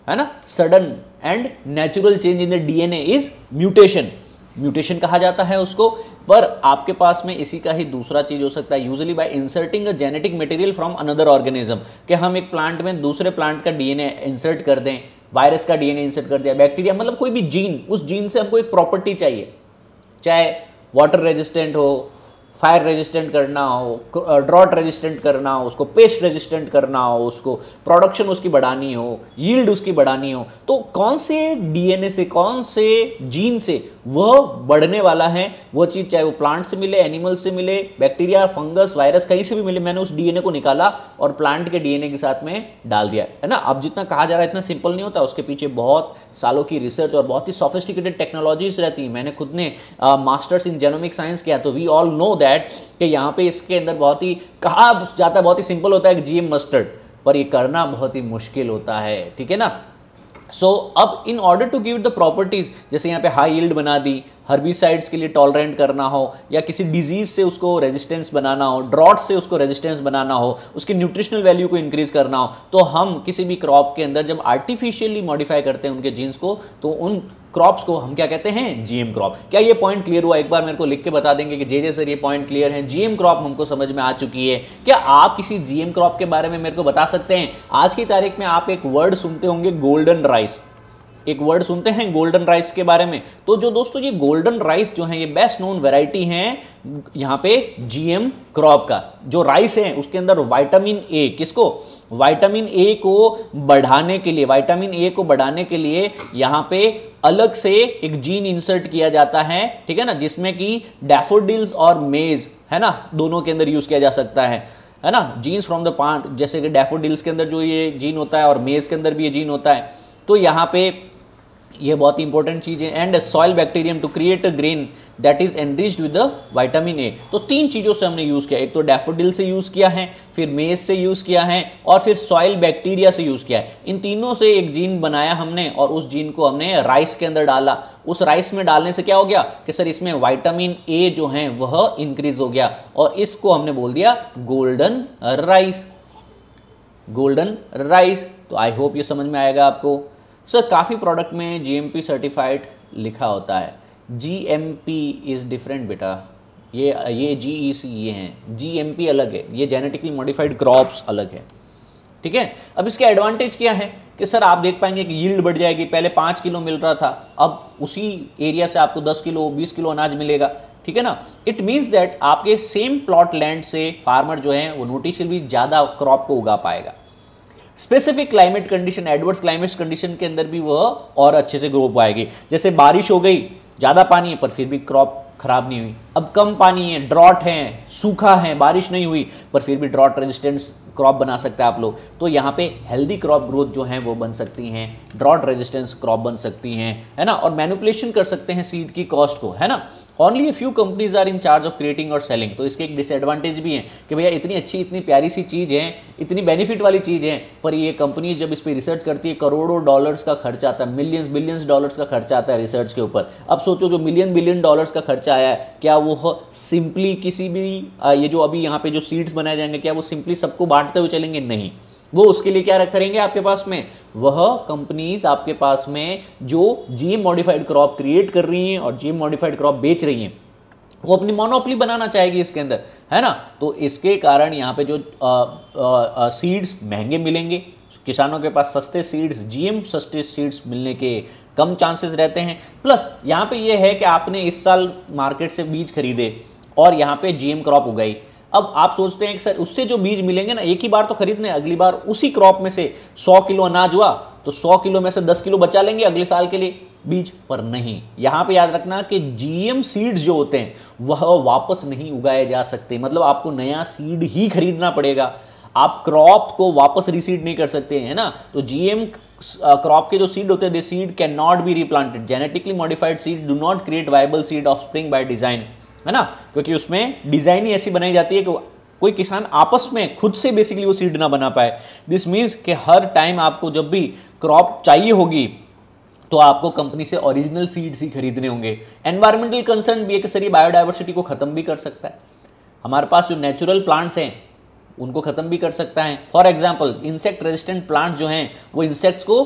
[SPEAKER 1] है ना sudden and natural change in the DNA is mutation mutation कहा जाता है उसको पर आपके पास में इसी का ही दूसरा चीज़ हो सकता है usually by inserting a genetic material from another organism कि हम एक प्लांट में दूसरे प्लांट का डीएनए इंसर्ट कर दें वायरस का डीएनए इंसर्ट कर दिया बैक्टीरिया मतलब कोई भी जीन उस जीन से हमको एक प्रॉपर्टी चाहिए चाहे वाटर रेजिस्टेंट हो फायर रेजिस्टेंट करना हो ड्रॉट रेजिस्टेंट करना हो उसको पेस्ट रेजिस्टेंट करना हो उसको प्रोडक्शन उसकी बढ़ानी हो यील्ड उसकी बढ़ानी हो तो कौन से डीएनए से कौन से जीन से वह बढ़ने वाला है वह चीज़ चाहे वो प्लांट से मिले एनिमल से मिले बैक्टीरिया फंगस वायरस कहीं से भी मिले मैंने उस डीएनए को निकाला और प्लांट के डीएनए के साथ में डाल दिया है ना अब जितना कहा जा रहा है इतना सिंपल नहीं होता उसके पीछे बहुत सालों की रिसर्च और बहुत ही सोफिस्टिकेटेड टेक्नोलॉजीज रहती हैं मैंने खुद ने मास्टर्स इन जेनोमिक साइंस किया तो we all know that that कि यहाँ पे इसके अंदर बहुत ही कहा जाता है बहुत ही सिंपल होता है जी एम मस्टर्ड पर ये करना बहुत ही मुश्किल होता है ठीक है ना सो so, अब in order to give the properties जैसे यहाँ पे हाई यील्ड बना दी हर्बिसाइड्स के लिए टॉलरेंट करना हो या किसी डिजीज़ से उसको रेजिस्टेंस बनाना हो ड्रॉट से उसको रेजिस्टेंस बनाना हो उसकी न्यूट्रिशनल वैल्यू को इंक्रीज़ करना हो तो हम किसी भी क्रॉप के अंदर जब आर्टिफिशियली मॉडिफाई करते हैं उनके जीन्स को तो उन क्रॉप्स को हम क्या कहते हैं जीएम क्रॉप क्या ये पॉइंट क्लियर हुआ एक बार मेरे को लिख के बता देंगे कि जे जे सर ये पॉइंट क्लियर है जीएम क्रॉप हमको समझ में आ चुकी है क्या आप किसी जीएम क्रॉप के बारे में मेरे को बता सकते हैं आज की तारीख में आप एक वर्ड सुनते होंगे गोल्डन राइस एक वर्ड सुनते हैं गोल्डन राइस के बारे में तो जो दोस्तों ये गोल्डन राइस जो है ये बेस्ट नोन वेराइटी है यहाँ पे जीएम क्रॉप का जो राइस है उसके अंदर वाइटामिन ए किसको वाइटामिन ए को बढ़ाने के लिए वाइटामिन ए को बढ़ाने के लिए यहाँ पे अलग से एक जीन इंसर्ट किया जाता है ठीक है ना जिसमें कि डेफोडिल्स और मेज है ना दोनों के अंदर यूज़ किया जा सकता है है ना जीन्स फ्रॉम द पांट जैसे कि डेफोडिल्स के अंदर जो ये जीन होता है और मेज के अंदर भी ये जीन होता है तो यहाँ पे ये बहुत ही इंपॉर्टेंट चीज़ है and soil bacterium to create a grain that is enriched with the vitamin A तो तीन चीज़ों से हमने यूज़ किया एक तो डेफोडिल से यूज़ किया है फिर मेज से यूज़ किया है और फिर सॉइल बैक्टीरिया से यूज़ किया है इन तीनों से एक जीन बनाया हमने और उस जीन को हमने राइस के अंदर डाला उस राइस में डालने से क्या हो गया कि सर इसमें वाइटामिन ए जो है वह इंक्रीज हो गया और इसको हमने बोल दिया गोल्डन राइस गोल्डन राइस तो आई होप ये समझ में आएगा आपको सर काफ़ी प्रोडक्ट में पी सर्टिफाइड लिखा होता है जी पी इज़ डिफरेंट बेटा ये ये जी ई सी ये हैं पी अलग है ये जेनेटिकली मॉडिफाइड क्रॉप्स अलग है ठीक है अब इसके एडवांटेज क्या है कि सर आप देख पाएंगे कि यील्ड बढ़ जाएगी पहले पाँच किलो मिल रहा था अब उसी एरिया से आपको दस किलो बीस किलो अनाज मिलेगा ठीक है ना इट मीन्स दैट आपके सेम प्लॉट लैंड से फार्मर जो है वो नोटिशियल भी ज़्यादा क्रॉप को उगा पाएगा specific climate condition adverse climate condition के अंदर भी वह और अच्छे से ग्रो पाएगी जैसे बारिश हो गई ज़्यादा पानी है पर फिर भी क्रॉप खराब नहीं हुई अब कम पानी है ड्रॉट है सूखा है बारिश नहीं हुई पर फिर भी ड्रॉट रेजिस्टेंस क्रॉप बना सकते हैं आप लोग तो यहाँ पे हेल्दी क्रॉप ग्रोथ जो है वो बन सकती हैं ड्रॉट रेजिस्टेंस क्रॉप बन सकती हैं है ना और मैनुपुलेशन कर सकते हैं सीड की कॉस्ट को है ना only a few companies are in charge of creating और सेलिंग तो इसके एक डिसएडवांटेज भी हैं कि भैया इतनी अच्छी इतनी प्यारी सी चीज़ है इतनी बेनिफिट वाली चीज़ है पर ये कंपनी जब इस पर रिसर्च करती है करोड़ों डॉलर्स का खर्चा आता है मिलियंस बिलियंस डॉलर्स का खर्चा आता है रिसर्च के ऊपर अब सोचो जो मिलियन बिलियन डॉलर्स का खर्चा आया है क्या वो सिंपली किसी भी ये जो अभी यहाँ पे जो सीड्स बनाए जाएंगे क्या वो सिंपली सबको बांटते हुए चलेंगे नहीं वो उसके लिए क्या करेंगे आपके पास में वह कंपनीज आपके पास में जो जीएम मॉडिफाइड क्रॉप क्रिएट कर रही हैं और जीएम मॉडिफाइड क्रॉप बेच रही हैं वो अपनी मोनोपली बनाना चाहेगी इसके अंदर है ना तो इसके कारण यहाँ पे जो सीड्स महंगे मिलेंगे किसानों के पास सस्ते सीड्स जीएम सस्ते सीड्स मिलने के कम चांसेस रहते हैं प्लस यहाँ पे ये है कि आपने इस साल मार्केट से बीज खरीदे और यहाँ पे जीएम क्रॉप उगाई अब आप सोचते हैं कि सर उससे जो बीज मिलेंगे ना एक ही बार तो खरीदने अगली बार उसी क्रॉप में से सौ किलो अनाज हुआ तो सौ किलो में से दस किलो बचा लेंगे अगले साल के लिए बीज पर नहीं यहां पे याद रखना कि जीएम सीड्स जो होते हैं वह वापस नहीं उगाए जा सकते मतलब आपको नया सीड ही खरीदना पड़ेगा आप क्रॉप को वापस रिसीड नहीं कर सकते हैं ना तो जीएम क्रॉप के जो सीड होते हैं they seed can not be replanted genetically modified seed do not create viable seed offspring by design है ना क्योंकि उसमें डिज़ाइन ही ऐसी बनाई जाती है कि कोई किसान आपस में खुद से बेसिकली वो सीड ना बना पाए दिस मीन्स कि हर टाइम आपको जब भी क्रॉप चाहिए होगी तो आपको कंपनी से ओरिजिनल सीड्स ही खरीदने होंगे एनवायरमेंटल कंसर्न भी एक सर बायोडाइवर्सिटी को ख़त्म भी कर सकता है हमारे पास जो नेचुरल प्लांट्स हैं उनको ख़त्म भी कर सकता है for example insect resistant plant जो हैं वो इंसेक्ट्स को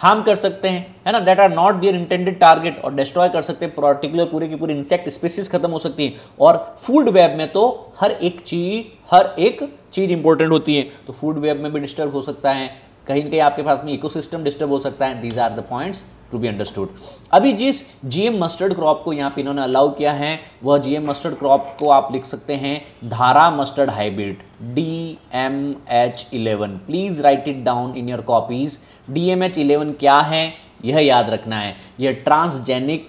[SPEAKER 1] हार्म कर सकते हैं है ना that are not their intended target और डिस्ट्रॉय कर सकते हैं पर्टिकुलर पूरे की पूरी इंसेक्ट स्पीसीज खत्म हो सकती है और फूड वेब में तो हर एक चीज हर एक चीज इंपॉर्टेंट होती है तो फूड वेब में भी डिस्टर्ब हो सकता है कहीं ना कहीं आपके पास में इकोसिस्टम डिस्टर्ब हो सकता है these are the points to be understood अभी जिस जीएम मस्टर्ड क्रॉप को यहाँ पे इन्होंने अलाउ किया है वह जीएम मस्टर्ड क्रॉप को आप लिख सकते हैं Dhara mustard hybrid D M H eleven please write it down in your copies D M eleven क्या है यह याद रखना है यह ट्रांसजेनिक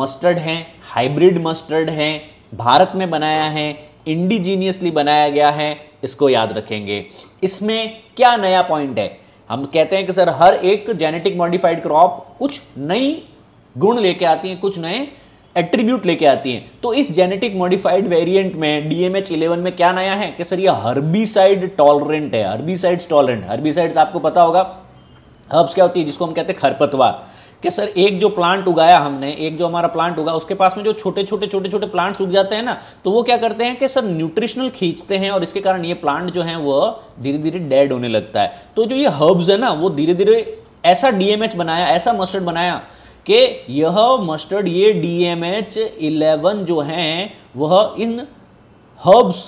[SPEAKER 1] मस्टर्ड है हाइब्रिड मस्टर्ड है भारत में बनाया है इंडिजीनियसली बनाया गया है इसको याद रखेंगे इसमें क्या नया पॉइंट है हम कहते हैं कि सर हर एक जेनेटिक मॉडिफाइड क्रॉप कुछ नई गुण लेके आती है कुछ नए एट्रीब्यूट लेके आती है तो इस जेनेटिक मॉडिफाइड वेरिएंट में डीएमएच 11 में क्या नया है कि सर ये हर्बीसाइड टॉलरेंट है हर्बीसाइड्स टॉलरेंट हर्बीसाइड्स आपको पता होगा हर्ब्स क्या होती है जिसको हम कहते हैं खरपतवार कि सर एक जो प्लांट उगाया हमने एक जो हमारा प्लांट उगा उसके पास में जो छोटे छोटे छोटे छोटे प्लांट्स उग जाते हैं ना तो वो क्या करते हैं कि सर न्यूट्रिशनल खींचते हैं और इसके कारण ये प्लांट जो है वो धीरे धीरे डेड होने लगता है तो जो ये हर्ब्स है ना वो धीरे धीरे ऐसा डीएमएच बनाया ऐसा मस्टर्ड बनाया कि यह मस्टर्ड ये डीएमएच इलेवन जो है वह इन हर्ब्स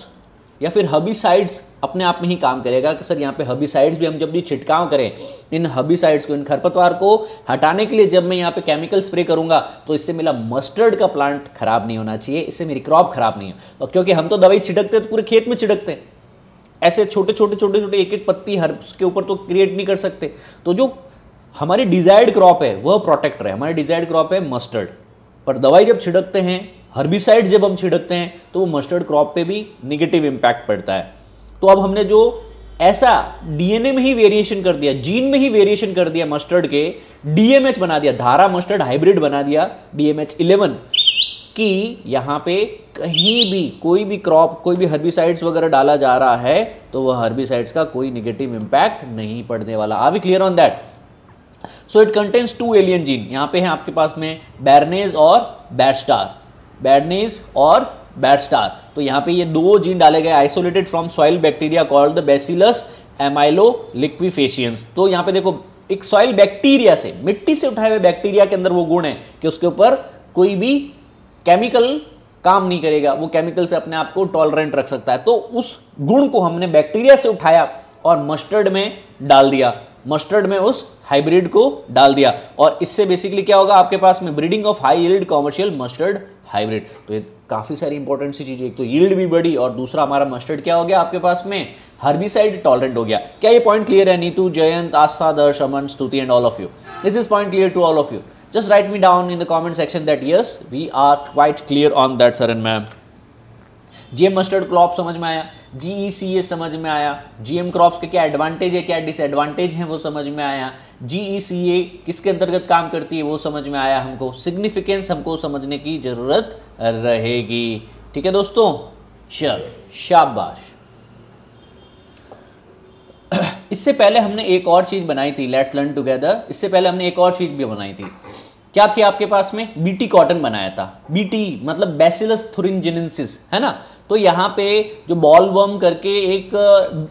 [SPEAKER 1] या फिर हबी अपने आप में ही काम करेगा कि सर यहाँ पे हबीसाइड्स भी हम जब भी छिटकाव करें इन हबीसाइड्स को इन खरपतवार को हटाने के लिए जब मैं यहाँ पे केमिकल स्प्रे करूंगा तो इससे मेरा मस्टर्ड का प्लांट खराब नहीं होना चाहिए इससे मेरी क्रॉप खराब नहीं हो तो क्योंकि हम तो दवाई छिड़कते हैं तो पूरे खेत में छिड़कते हैं ऐसे छोटे छोटे छोटे छोटे एक एक पत्ती हर्ब्स के ऊपर तो क्रिएट नहीं कर सकते तो जो हमारी डिजायर्ड क्रॉप है वह प्रोटेक्टर है हमारी डिजायर्ड क्रॉप है मस्टर्ड पर दवाई जब छिड़कते हैं हर्बिसाइड जब हम छिड़कते हैं तो वो मस्टर्ड क्रॉप पे भी निगेटिव इम्पैक्ट पड़ता है तो अब हमने जो ऐसा डीएनए में ही वेरिएशन कर दिया जीन में ही वेरिएशन कर दिया मस्टर्ड के डीएमएच बना दिया धारा मस्टर्ड हाइब्रिड बना दिया डीएमएच 11 कि यहां पे कहीं भी कोई भी क्रॉप कोई भी हर्बिसाइड्स वगैरह डाला जा रहा है तो वह हर्बिसाइड्स का कोई निगेटिव इंपैक्ट नहीं पड़ने वाला are we clear on that so it contains two alien gene यहां पे है आपके पास में बैरनेज और बैरस्टार बैडनेज और बैट स्टार तो यहाँ पे ये दो जीन डाले गए isolated from soil bacteria called the bacillus amyloliquefaciens तो यहाँ पे देखो एक सॉइल बैक्टीरिया से मिट्टी से उठाए हुए बैक्टीरिया के अंदर वो गुण है कि उसके ऊपर कोई भी केमिकल काम नहीं करेगा वो केमिकल से अपने आप को टॉलरेंट रख सकता है तो उस गुण को हमने बैक्टीरिया से उठाया और मस्टर्ड में डाल दिया मस्टर्ड में उस हाइब्रिड को डाल दिया और इससे बेसिकली क्या होगा आपके पास में breeding of high yield commercial mustard hybrid तो ये काफ़ी सारी इंपॉर्टेंट सी चीज़ें एक तो यील्ड भी बड़ी और दूसरा हमारा मस्टर्ड क्या हो गया आपके पास में हर्बिसाइड टॉलरेंट हो गया क्या ये पॉइंट क्लियर है नीतू जयंत आस्था Darsh Aman Stuti and all of you this is point clear to all of you just just write me down in the comment section that yes we are quite clear on that saran ma'am GM mustard crop समझ में आया जीईसीए e समझ में आया GM crops के क्या advantage है क्या डिसएडवांटेज है वो समझ में आया जीईसीए e किसके अंतर्गत काम करती है वो समझ में आया हमको सिग्निफिकेंस हमको समझने की ज़रूरत रहेगी ठीक है दोस्तों चल शाबाश इससे पहले हमने एक और चीज़ बनाई थी लेट्स लर्न टुगेदर इससे पहले हमने एक और चीज़ भी बनाई थी क्या थी आपके पास में बीटी कॉटन बनाया था बीटी मतलब बेसिलस थुरिंजिनेंसिस है ना तो यहाँ पे जो बॉल वर्म करके एक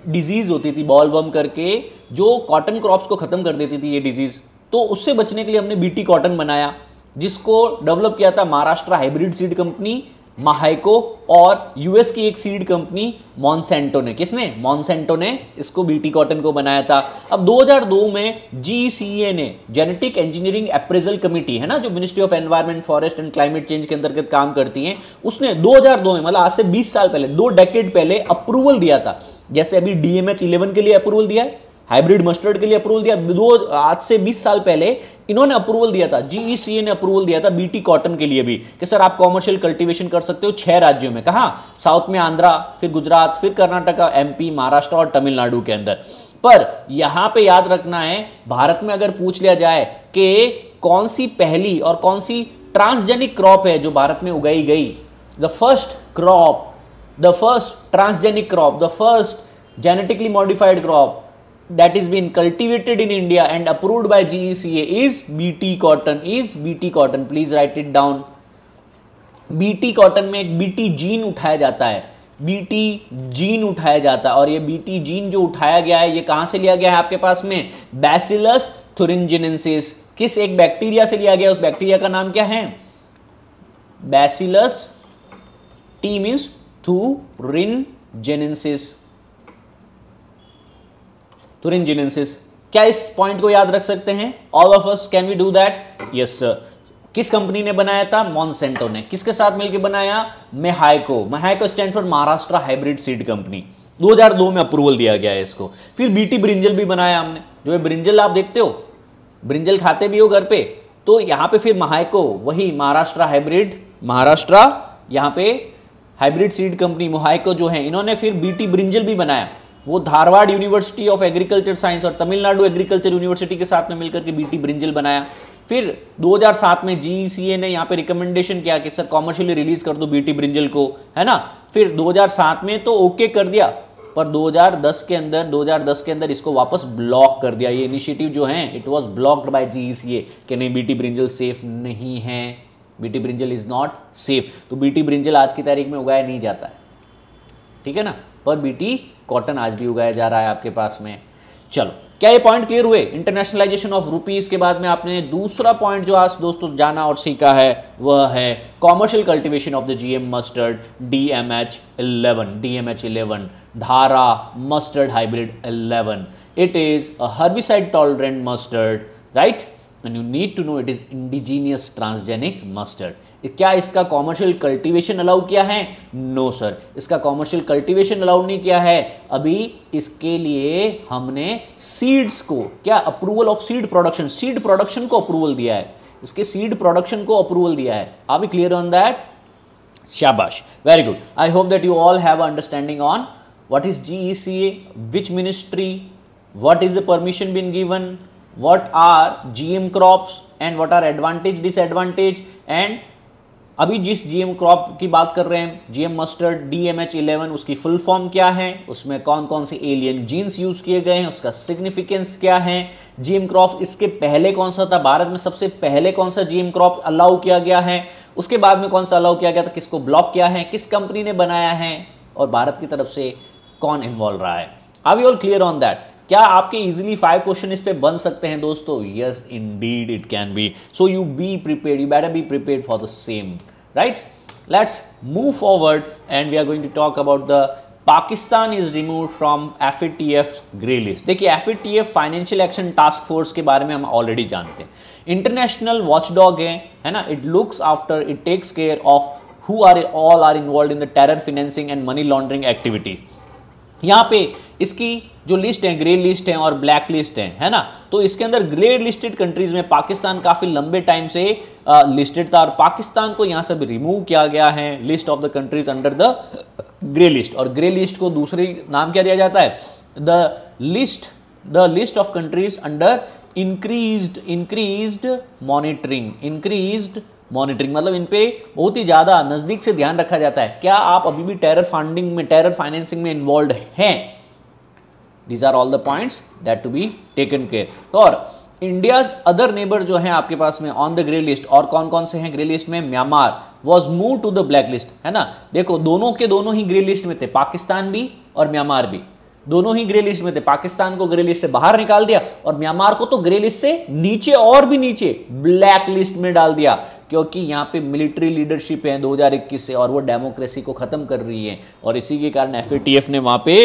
[SPEAKER 1] डिजीज़ uh, होती थी बॉल वर्म करके जो कॉटन क्रॉप्स को ख़त्म कर देती थी ये डिजीज़ तो उससे बचने के लिए हमने बीटी कॉटन बनाया जिसको डेवलप किया था Maharashtra hybrid seed company Mahyco और यूएस की एक सीड कंपनी मॉन्सेंटो ने किसने मॉन्सेंटो ने इसको बीटी कॉटन को बनाया था अब 2002 में जी ने जेनेटिक इंजीनियरिंग अप्रेजल कमेटी है ना जो ministry of environment forest and climate change के अंतर्गत काम करती है उसने 2002 में मतलब आज से 20 साल पहले दो डेकेड पहले अप्रूवल दिया था जैसे अभी डीएमएच इलेवन के लिए अप्रूवल दिया है हाइब्रिड मस्टर्ड के लिए अप्रूवल दिया दो आज से 20 साल पहले इन्होंने अप्रूवल दिया था जीईसीए e e ने अप्रूवल दिया था बीटी कॉटन के लिए भी कि सर आप कॉमर्शियल कल्टीवेशन कर सकते हो छह राज्यों में कहा साउथ में आंध्रा फिर गुजरात फिर कर्नाटका एमपी महाराष्ट्र और तमिलनाडु के अंदर पर यहां पे याद रखना है भारत में अगर पूछ लिया जाए कि कौन सी पहली और कौन सी ट्रांसजेनिक क्रॉप है जो भारत में उगाई गई the first crop the first transgenic crop the first genetically modified crop that is been cultivated in India and approved by GECA is BT cotton is BT cotton please write it down BT cotton में एक BT gene उठाया जाता है BT gene उठाया जाता है और ये BT जीन जो उठाया गया है ये कहाँ से लिया गया है आपके पास में बैसिलस थुरिनजिनेंसिस किस एक बैक्टीरिया से लिया गया उस बैक्टीरिया का नाम क्या है bacillus T means thuringiensis thuringiensis क्या इस पॉइंट को याद रख सकते हैं all of us can we do that yes sir किस कंपनी ने बनाया था मॉनसेंटो ने किसके साथ मिलकर बनाया Mahyco Mahyco stand for Maharashtra hybrid seed company 2002 में अप्रूवल दिया गया है इसको फिर बीटी ब्रिंजल भी बनाया हमने जो ये ब्रिंजल आप देखते हो ब्रिंजल खाते भी हो घर पे तो यहां पे फिर महाइको वही महाराष्ट्र हाइब्रिड महाराष्ट्र यहाँ पे हाइब्रिड सीड कंपनी मोहाइको जो है इन्होंने फिर बीटी ब्रिंजल भी बनाया वो Dharwad university of agriculture science और तमिलनाडु एग्रीकल्चर यूनिवर्सिटी के साथ में मिलकर के बीटी ब्रिंजल बनाया फिर 2007 में जी e ने यहाँ पे रिकमेंडेशन किया कि सर कॉमर्शियली रिलीज कर दो बीटी ब्रिंजल को है ना फिर 2007 में तो ओके कर दिया पर 2010 के अंदर 2010 के अंदर इसको वापस ब्लॉक कर दिया ये इनिशिएटिव जो है it was blocked G GECA कि नहीं बीटी ब्रिंजल सेफ नहीं है BT brinjal is not safe तो बीटी ब्रिंजल आज की तारीख में उगाया नहीं जाता है ठीक है ना पर बीटी कॉटन आज भी उगाया जा रहा है आपके पास में चलो क्या ये पॉइंट क्लियर हुए इंटरनेशनलाइजेशन ऑफ रुपीस के बाद में आपने दूसरा पॉइंट जो आज दोस्तों जाना और सीखा है वह है commercial cultivation of the GM mustard DMH 11 DMH 11 Dhara mustard hybrid 11 it is a herbicide tolerant mustard right and you need to know it is indigenous transgenic mustard क्या इसका कॉमर्शियल कल्टीवेशन अलाउ किया है नो no, सर इसका commercial cultivation allow नहीं किया है अभी इसके लिए हमने सीड्स को क्या approval of seed production seed production को अप्रूवल दिया है इसके सीड प्रोडक्शन को अप्रूवल दिया है are we clear on that शाबाश very good I hope that you all have understanding on what what is GECA, ministry what is the permission permission given what are G M crops and what are advantage disadvantage and अभी जिस GM crop की बात कर रहे हैं GM mustard DMH 11 उसकी full form क्या है उसमें कौन कौन से एलियन जीन्स यूज किए गए हैं उसका सिग्निफिकेंस क्या है जीएम क्रॉप इसके पहले कौन सा था भारत में सबसे पहले कौन सा जीएम क्रॉप अलाउ किया गया है उसके बाद में कौन सा अलाउ किया गया था किसको ब्लॉक किया है किस कंपनी ने बनाया है और भारत की तरफ से कौन इन्वॉल्व रहा है are we all clear on that क्या आपके इजीली फाइव क्वेश्चन इस पे बन सकते हैं दोस्तों yes indeed it can be so you be prepare you better be prepare for the same right let's move forward and we are going to talk about the Pakistan is remove from F grey list देखिए F financial action task force के बारे में हम already जानते हैं international watchdog है है ना it looks after it takes care of who are all are involve in the terror financing and money laundering activities यहाँ पे इसकी जो लिस्ट है ग्रे लिस्ट है और ब्लैक लिस्ट है है ना तो इसके अंदर ग्रे लिस्टेड कंट्रीज में पाकिस्तान काफ़ी लंबे टाइम से लिस्टेड था और पाकिस्तान को यहाँ से भी रिमूव किया गया है list of the countries under the grey list और ग्रे लिस्ट को दूसरे नाम क्या दिया जाता है the list the list of countries under increase increase monitoring increase monitoring मतलब इन पे बहुत ही ज़्यादा नज़दीक से ध्यान रखा जाता है क्या आप अभी भी टेरर फंडिंग में टेरर फाइनेंसिंग में इन्वॉल्व हैं these are all the points that to be taken care तो और इंडिया अदर नेबर जो हैं आपके पास में ऑन द ग्रे लिस्ट और कौन कौन से हैं ग्रे लिस्ट में Myanmar was move to the black list है ना देखो दोनों के दोनों ही ग्रे लिस्ट में थे पाकिस्तान भी और म्यांमार भी दोनों ही ग्रे लिस्ट में थे पाकिस्तान को ग्रे लिस्ट से बाहर निकाल दिया और म्यांमार को तो ग्रे लिस्ट से नीचे और भी नीचे ब्लैक लिस्ट में डाल दिया क्योंकि यहाँ पे मिलिट्री लीडरशिप है 2021 से और वो डेमोक्रेसी को ख़त्म कर रही है और इसी के कारण एफ ने वहाँ पे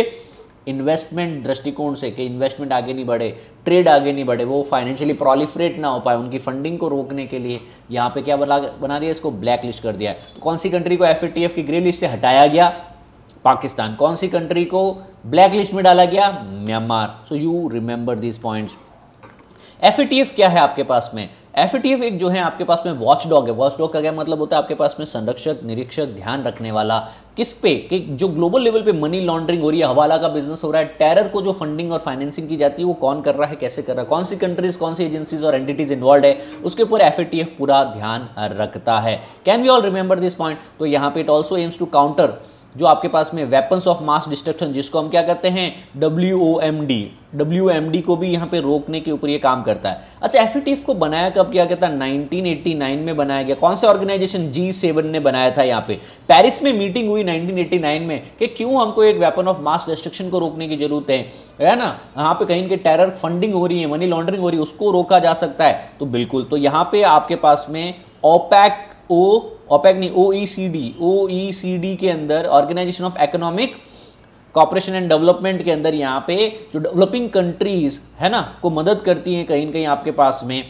[SPEAKER 1] इन्वेस्टमेंट दृष्टिकोण से कि इन्वेस्टमेंट आगे नहीं बढ़े ट्रेड आगे नहीं बढ़े वो फाइनेंशियली प्रोलिफरेट ना हो पाए उनकी फंडिंग को रोकने के लिए यहाँ पे क्या बना बना दिया इसको ब्लैक लिस्ट कर दिया तो कौन सी कंट्री को एफ की ग्रे लिस्ट से हटाया गया पाकिस्तान कौन सी कंट्री को ब्लैक लिस्ट में डाला गया Myanmar so you remember these points F क्या है आपके पास में एफ एक जो है आपके पास में वॉच डॉग है वॉच डॉग का क्या मतलब होता है आपके पास में संरक्षक निरीक्षक ध्यान रखने वाला किस पे कि जो ग्लोबल लेवल पे मनी लॉन्ड्रिंग हो रही है हवाला का बिजनेस हो रहा है टेरर को जो फंडिंग और फाइनेंसिंग की जाती है वो कौन कर रहा है कैसे कर रहा है कौन सी कंट्रीज कौन सी एजेंसीज और एंटिटीज इन्वॉल्व है उसके ऊपर एफ पूरा ध्यान रखता है can we all remember this point तो यहाँ पे it also aims to counter जो आपके पास में वेपन्स ऑफ मास डिस्ट्रक्शन जिसको हम क्या कहते हैं W O M D W M D को भी यहाँ पे रोकने के ऊपर ये काम करता है अच्छा एफ को बनाया कब किया गया था 1989 में बनाया गया कौन सा ऑर्गेनाइजेशन जी सेवन ने बनाया था यहाँ पे पेरिस में मीटिंग हुई 1989 में कि क्यों हमको एक वेपन ऑफ मास डिस्ट्रक्शन को रोकने की जरूरत है है ना यहाँ पे कहीं के टेरर फंडिंग हो रही है मनी लॉन्ड्रिंग हो रही है उसको रोका जा सकता है तो बिल्कुल तो यहाँ पे आपके पास में ओपैक ओ ओपेक नहीं ओ E C D O E C D के अंदर organisation of economic cooperation and development के अंदर यहाँ पे जो डेवलपिंग कंट्रीज़ है ना को मदद करती हैं कहीं ना कहीं आपके पास में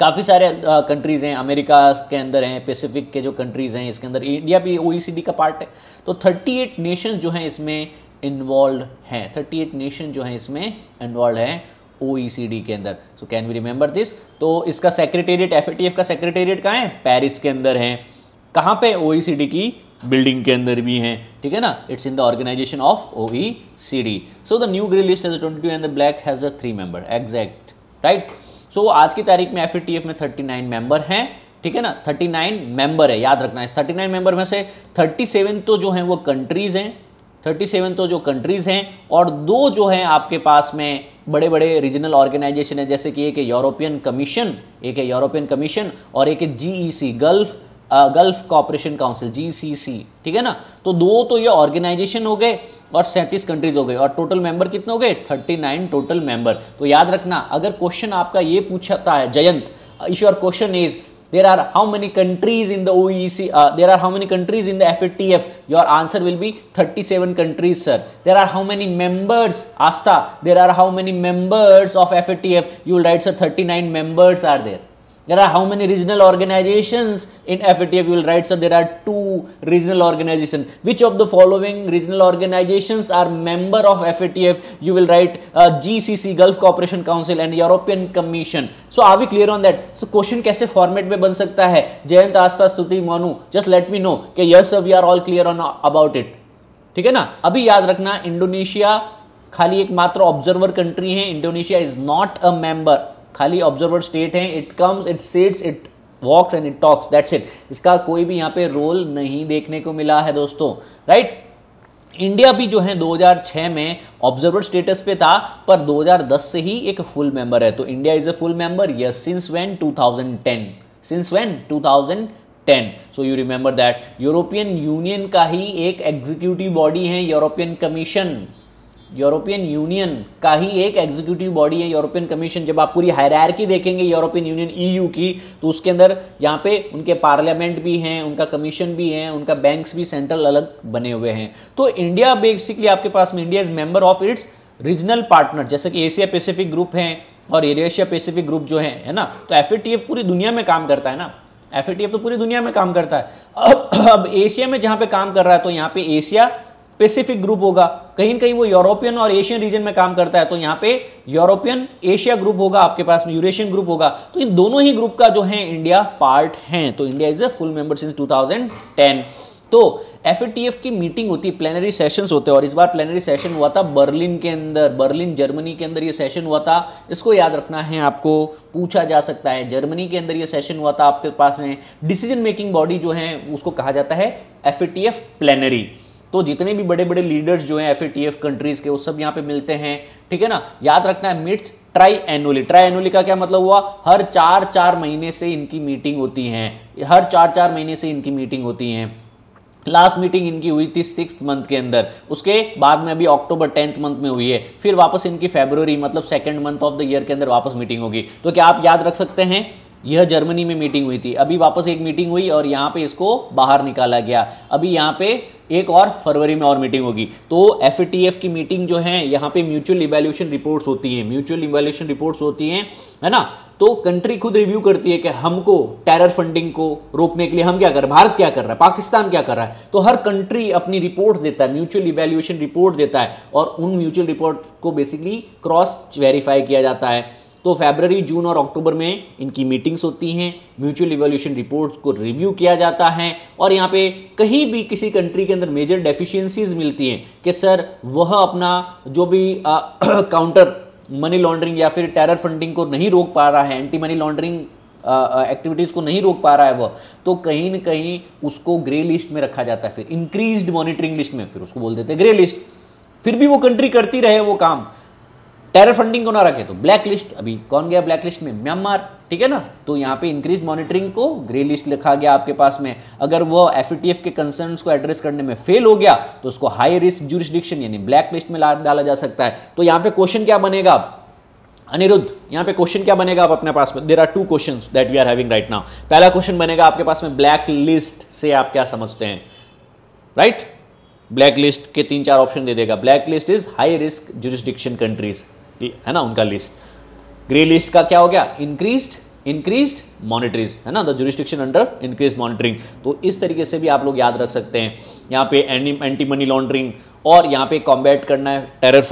[SPEAKER 1] काफ़ी सारे कंट्रीज़ हैं अमेरिका के अंदर हैं पैसिफिक के जो कंट्रीज़ हैं इसके अंदर इंडिया भी ओ e का पार्ट है तो 38 एट नेशन जो हैं इसमें इन्वॉल्व हैं 38 एट नेशन जो हैं इसमें इन्वॉल्व हैं ओ e के अंदर so can we remember this तो इसका सेक्रेटेरिएट एफ का सेक्रेटेरिएट कहाँ है पेरिस के अंदर है कहाँ पे ओ e की बिल्डिंग के अंदर भी e हैं ठीक है ना it's in the organisation of O E C D so the new grey list has twenty two and the black has the three member exact right so आज की तारीख में एफ में थर्टी नाइन मेंबर हैं ठीक है ना thirty nine member है याद रखना इस नाइन मेंबर में से थर्टी सेवन तो जो हैं वो कंट्रीज हैं थर्टी सेवन तो जो कंट्रीज़ हैं और दो जो हैं आपके पास में बड़े बड़े रीजनल ऑर्गेनाइजेशन है जैसे कि एक है यूरोपियन कमीशन एक है यूरोपियन कमीशन और एक है GEC Gulf Gulf Cooperation Council GCC ठीक है ना तो दो तो ये ऑर्गेनाइजेशन हो गए और सैंतीस कंट्रीज हो गए और टोटल मेंबर कितने हो गए 39 टोटल मेंबर तो याद रखना अगर क्वेश्चन आपका ये पूछता है Jayant is your question is there are how many countries in the oec uh, there are how many countries in the fatf your answer will be 37 countries sir there are how many members asta there are how many members of fatf you will write sir 39 members are there There are how many regional organizations in FATF? You will write, sir, there are two regional organizations. Which of the following regional organizations are member of FATF? You will write uh, GCC, Gulf Cooperation Council and European Commission. So are we clear on that? So question कैसे format में बन सकता है? Jayant, Asta, Stuti, Manu, just let me know कि yes sir, we are all clear on about it. ठीक है ना अभी याद रखना इंडोनेशिया खाली एकमात्र ऑब्जर्वर कंट्री है Indonesia is not a member खाली ऑब्जर्वर स्टेट है it comes it sits it walks and it talks that's it इसका कोई भी यहाँ पे रोल नहीं देखने को मिला है दोस्तों राइट right? इंडिया भी जो है 2006 में ऑब्जर्वर स्टेटस पे था पर 2010 से ही एक फुल मेंबर है तो India is a full member yes since when 2010 since when 2010 so you remember that European Union का ही एक एग्जीक्यूटिव बॉडी है यूरोपियन कमीशन यूरोपियन यूनियन का ही एक एग्जीक्यूटिव बॉडी है यूरोपियन कमीशन जब आप पूरी हायरार्की देखेंगे यूरोपियन यूनियन ईयू e की तो उसके अंदर यहाँ पे उनके पार्लियामेंट भी हैं उनका कमीशन भी है उनका बैंक्स भी सेंट्रल अलग बने हुए हैं तो इंडिया बेसिकली आपके पास में India is member of its regional partner जैसे कि एशिया पेसिफिक ग्रुप हैं और एशिया पेसिफिक ग्रुप जो है है ना तो एफ पूरी दुनिया में काम करता है ना एफ तो पूरी दुनिया में काम करता है अब अब एशिया में जहाँ पे काम कर रहा है तो यहाँ पे एशिया पेसिफिक ग्रुप होगा कहीं ना कहीं वो यूरोपियन और एशियन रीजन में काम करता है तो यहाँ पे यूरोपियन एशिया ग्रुप होगा आपके पास में यूरेशियन ग्रुप होगा तो इन दोनों ही ग्रुप का जो है इंडिया पार्ट है तो India is a full member since 2010 तो एफ की मीटिंग होती है प्लेनरी सेशन होते हैं और इस बार प्लेनरी सेशन हुआ था बर्लिन के अंदर बर्लिन जर्मनी के अंदर ये सेशन हुआ था इसको याद रखना है आपको पूछा जा सकता है जर्मनी के अंदर ये सेशन हुआ था आपके पास में डिसीजन मेकिंग बॉडी जो है उसको कहा जाता है एफ प्लेनरी तो जितने भी बड़े बड़े लीडर्स जो हैं एफ कंट्रीज के वो सब यहाँ पे मिलते हैं ठीक है ना याद रखना है meets triannually triannually का क्या मतलब हुआ हर चार चार महीने से इनकी मीटिंग होती है हर चार चार महीने से इनकी मीटिंग होती है लास्ट मीटिंग इनकी हुई थी सिक्स मंथ के अंदर उसके बाद में अभी अक्टूबर टेंथ मंथ में हुई है फिर वापस इनकी फेब्रवरी मतलब second month of the year के अंदर वापस मीटिंग होगी तो क्या आप याद रख सकते हैं यह जर्मनी में मीटिंग हुई थी अभी वापस एक मीटिंग हुई और यहाँ पे इसको बाहर निकाला गया अभी यहाँ पे एक और फरवरी में और मीटिंग होगी तो एफ की मीटिंग जो है यहाँ पे म्यूचुअल इवेल्यूशन रिपोर्ट्स होती हैं म्यूचुअल इवेल्यूशन रिपोर्ट्स होती हैं है ना तो कंट्री खुद रिव्यू करती है कि हमको टेरर फंडिंग को रोकने के लिए हम क्या कर रहे हैं भारत क्या कर रहा है पाकिस्तान क्या कर रहा है तो हर कंट्री अपनी रिपोर्ट देता है म्यूचुअल इवेल्यूशन रिपोर्ट देता है और उन म्यूचुअल रिपोर्ट को बेसिकली क्रॉस वेरीफाई किया जाता है तो फेबररी जून और अक्टूबर में इनकी मीटिंग्स होती हैं म्यूचुअल इवोल्यूशन रिपोर्ट्स को रिव्यू किया जाता है और यहाँ पे कहीं भी किसी कंट्री के अंदर मेजर डेफिशिएंसीज मिलती हैं कि सर वह अपना जो भी काउंटर मनी लॉन्ड्रिंग या फिर टेरर फंडिंग को नहीं रोक पा रहा है एंटी मनी लॉन्ड्रिंग एक्टिविटीज़ को नहीं रोक पा रहा है वह तो कहीं ना कहीं उसको ग्रे लिस्ट में रखा जाता है फिर इंक्रीज मॉनिटरिंग लिस्ट में फिर उसको बोल देते हैं ग्रे लिस्ट फिर भी वो कंट्री करती रहे वो काम टेरर फंडिंग को ना रखे तो ब्लैक लिस्ट अभी कौन गया ब्लैक लिस्ट में म्यांमार ठीक है ना तो यहाँ पे इंक्रीज मॉनिटरिंग को ग्रे लिस्ट लिखा गया आपके पास में अगर वो एफ के कंसर्न को एड्रेस करने में फेल हो गया तो उसको हाई रिस्क जूरिस्डिक्शन यानी ब्लैक लिस्ट में डाला जा सकता है तो यहाँ पे क्वेश्चन क्या बनेगा अनिरुद्ध यहाँ पे क्वेश्चन क्या बनेगा आप अपने पास में there are two question that we are having right now पहला क्वेश्चन बनेगा आपके पास में ब्लैक लिस्ट से आप क्या समझते हैं राइट right? ब्लैक लिस्ट के तीन चार ऑप्शन दे देगा black list is high risk jurisdiction countries है ना उनका लिस्ट ग्रे लिस्ट का क्या हो गया इंक्रीज्ड इंक्रीज्ड मॉनिटरीज है ना द अंडर इंक्रीज मॉनिटरिंग तो इस तरीके से भी आप लोग याद रख सकते हैं यहाँ पे एंटी मनी लॉन्ड्रिंग और यहाँ पे कॉम्बैट करना है टेरर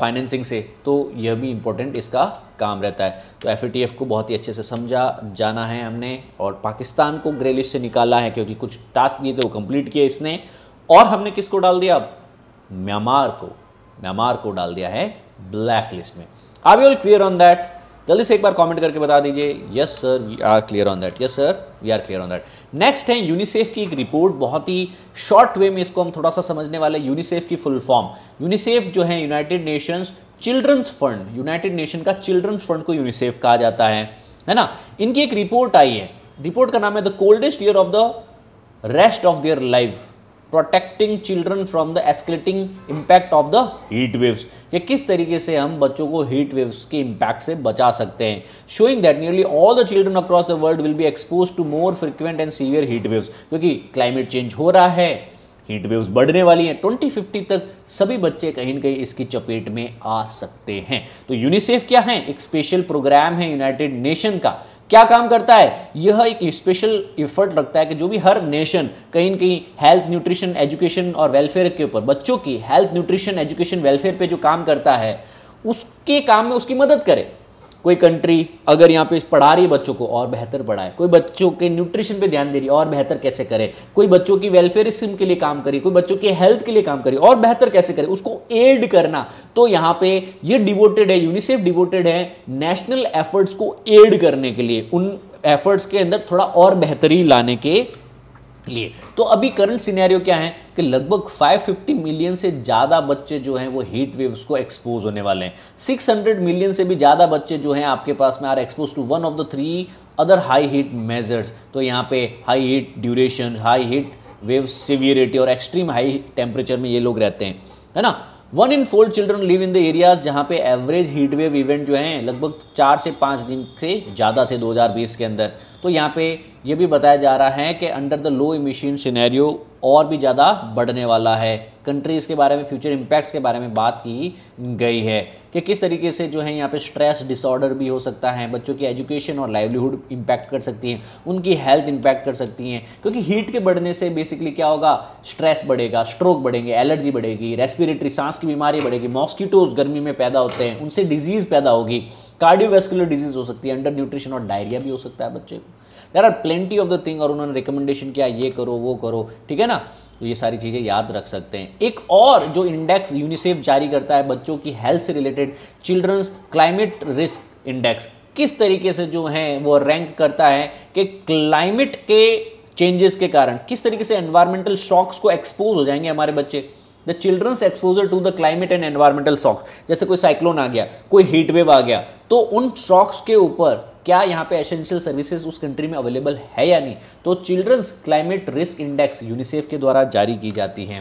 [SPEAKER 1] फाइनेंसिंग uh, से तो यह भी इंपॉर्टेंट इसका काम रहता है तो एफ को बहुत ही अच्छे से समझा जाना है हमने और पाकिस्तान को ग्रे लिस्ट से निकाला है क्योंकि कुछ टास्क दिए थे वो कंप्लीट किए इसने और हमने किसको डाल दिया म्यांमार को म्यांमार को डाल दिया है ब्लैक लिस्ट में are we all clear on that जल्दी से एक बार कमेंट करके बता दीजिए yes sir we are clear on that yes sir we are clear on that next है यूनिसेफ की एक रिपोर्ट बहुत ही शॉर्ट वे में इसको हम थोड़ा सा समझने वाले यूनिसेफ की फुल फॉर्म यूनिसेफ जो है United Nations children's fund United Nation का चिल्ड्रंस फंड को यूनिसेफ कहा जाता है है ना इनकी एक रिपोर्ट आई है रिपोर्ट का नाम है the coldest year of the rest of their life protecting children from the escalating impact of the heat waves ये किस तरीके से हम बच्चों को हीट वेव्स के इम्पैक्ट से बचा सकते हैं showing that nearly all the children across the world will be expose to more frequent and severe heat waves क्योंकि क्लाइमेट चेंज हो रहा है हीट वेव्स बढ़ने वाली हैं 2050 तक सभी बच्चे कहीं ना कहीं इसकी चपेट में आ सकते हैं तो यूनिसेफ क्या है एक स्पेशल प्रोग्राम है यूनाइटेड नेशन का क्या काम करता है यह एक स्पेशल एफर्ट रखता है कि जो भी हर नेशन कहीं ना कहीं हेल्थ न्यूट्रिशन एजुकेशन और वेलफेयर के ऊपर बच्चों की हेल्थ न्यूट्रिशन एजुकेशन वेलफेयर पर जो काम करता है उसके काम में उसकी मदद करे कोई कंट्री अगर यहाँ पे पढ़ा रही है बच्चों को और बेहतर पढ़ाए कोई बच्चों के न्यूट्रिशन पे ध्यान दे रही है और बेहतर कैसे करे कोई बच्चों की वेलफेयर स्कीम के लिए काम करे कोई बच्चों की हेल्थ के लिए काम करे और बेहतर कैसे करे उसको एड करना तो यहाँ पे ये डिवोटेड है यूनिसेफ डिवोटेड है नेशनल एफर्ट्स को एड करने के लिए उन एफर्ट्स के अंदर थोड़ा और बेहतरी लाने के लिए तो अभी करंट सिनेरियो क्या है कि लगभग 550 मिलियन से ज़्यादा बच्चे जो हैं वो हीट वेव्स को एक्सपोज होने वाले हैं 600 मिलियन से भी ज़्यादा बच्चे जो हैं आपके पास में are expose to one of the three other high heat measures तो यहाँ पे high heat duration high heat wave severity और एक्सट्रीम हाई टेम्परेचर में ये लोग रहते हैं है ना one in four children live in the area जहाँ पे एवरेज हीट वेव इवेंट जो हैं लगभग चार से पाँच दिन से ज़्यादा थे 2020 के अंदर तो यहाँ पे ये भी बताया जा रहा है कि under the low emission scenario और भी ज़्यादा बढ़ने वाला है कंट्रीज़ के बारे में फ्यूचर इम्पैक्ट्स के बारे में बात की गई है कि किस तरीके से जो है यहाँ पे स्ट्रेस डिसऑर्डर भी हो सकता है बच्चों की एजुकेशन और लाइवलीहुड इम्पैक्ट कर सकती हैं उनकी हेल्थ इम्पैक्ट कर सकती हैं क्योंकि हीट के बढ़ने से बेसिकली क्या होगा स्ट्रेस बढ़ेगा स्ट्रोक बढ़ेंगे एलर्जी बढ़ेगी रेस्पिरेटरी सांस की बीमारी बढ़ेगी मॉस्किटोज गर्मी में पैदा होते हैं उनसे डिजीज़ पैदा होगी कार्डियोवेस्कुलर डिजीज़ हो सकती है अंडर न्यूट्रिशन और डायरिया भी हो सकता है बच्चे को there are plenty of the thing और उन्होंने रिकमेंडेशन किया ये करो वो करो ठीक है ना तो ये सारी चीज़ें याद रख सकते हैं एक और जो इंडेक्स यूनिसेफ जारी करता है बच्चों की हेल्थ से related children's climate risk index किस तरीके से जो है वो रैंक करता है कि क्लाइमेट के चेंजेस के कारण किस तरीके से एनवायरमेंटल शॉक्स को एक्सपोज हो जाएंगे हमारे बच्चे the children's exposure to the climate and environmental shocks जैसे कोई साइक्लोन आ गया कोई हीट वेव आ गया तो उन शॉक्स के ऊपर क्या यहाँ पे एसेंशियल सर्विसेज उस कंट्री में अवेलेबल है या नहीं तो children's climate risk index UNICEF के द्वारा जारी की जाती है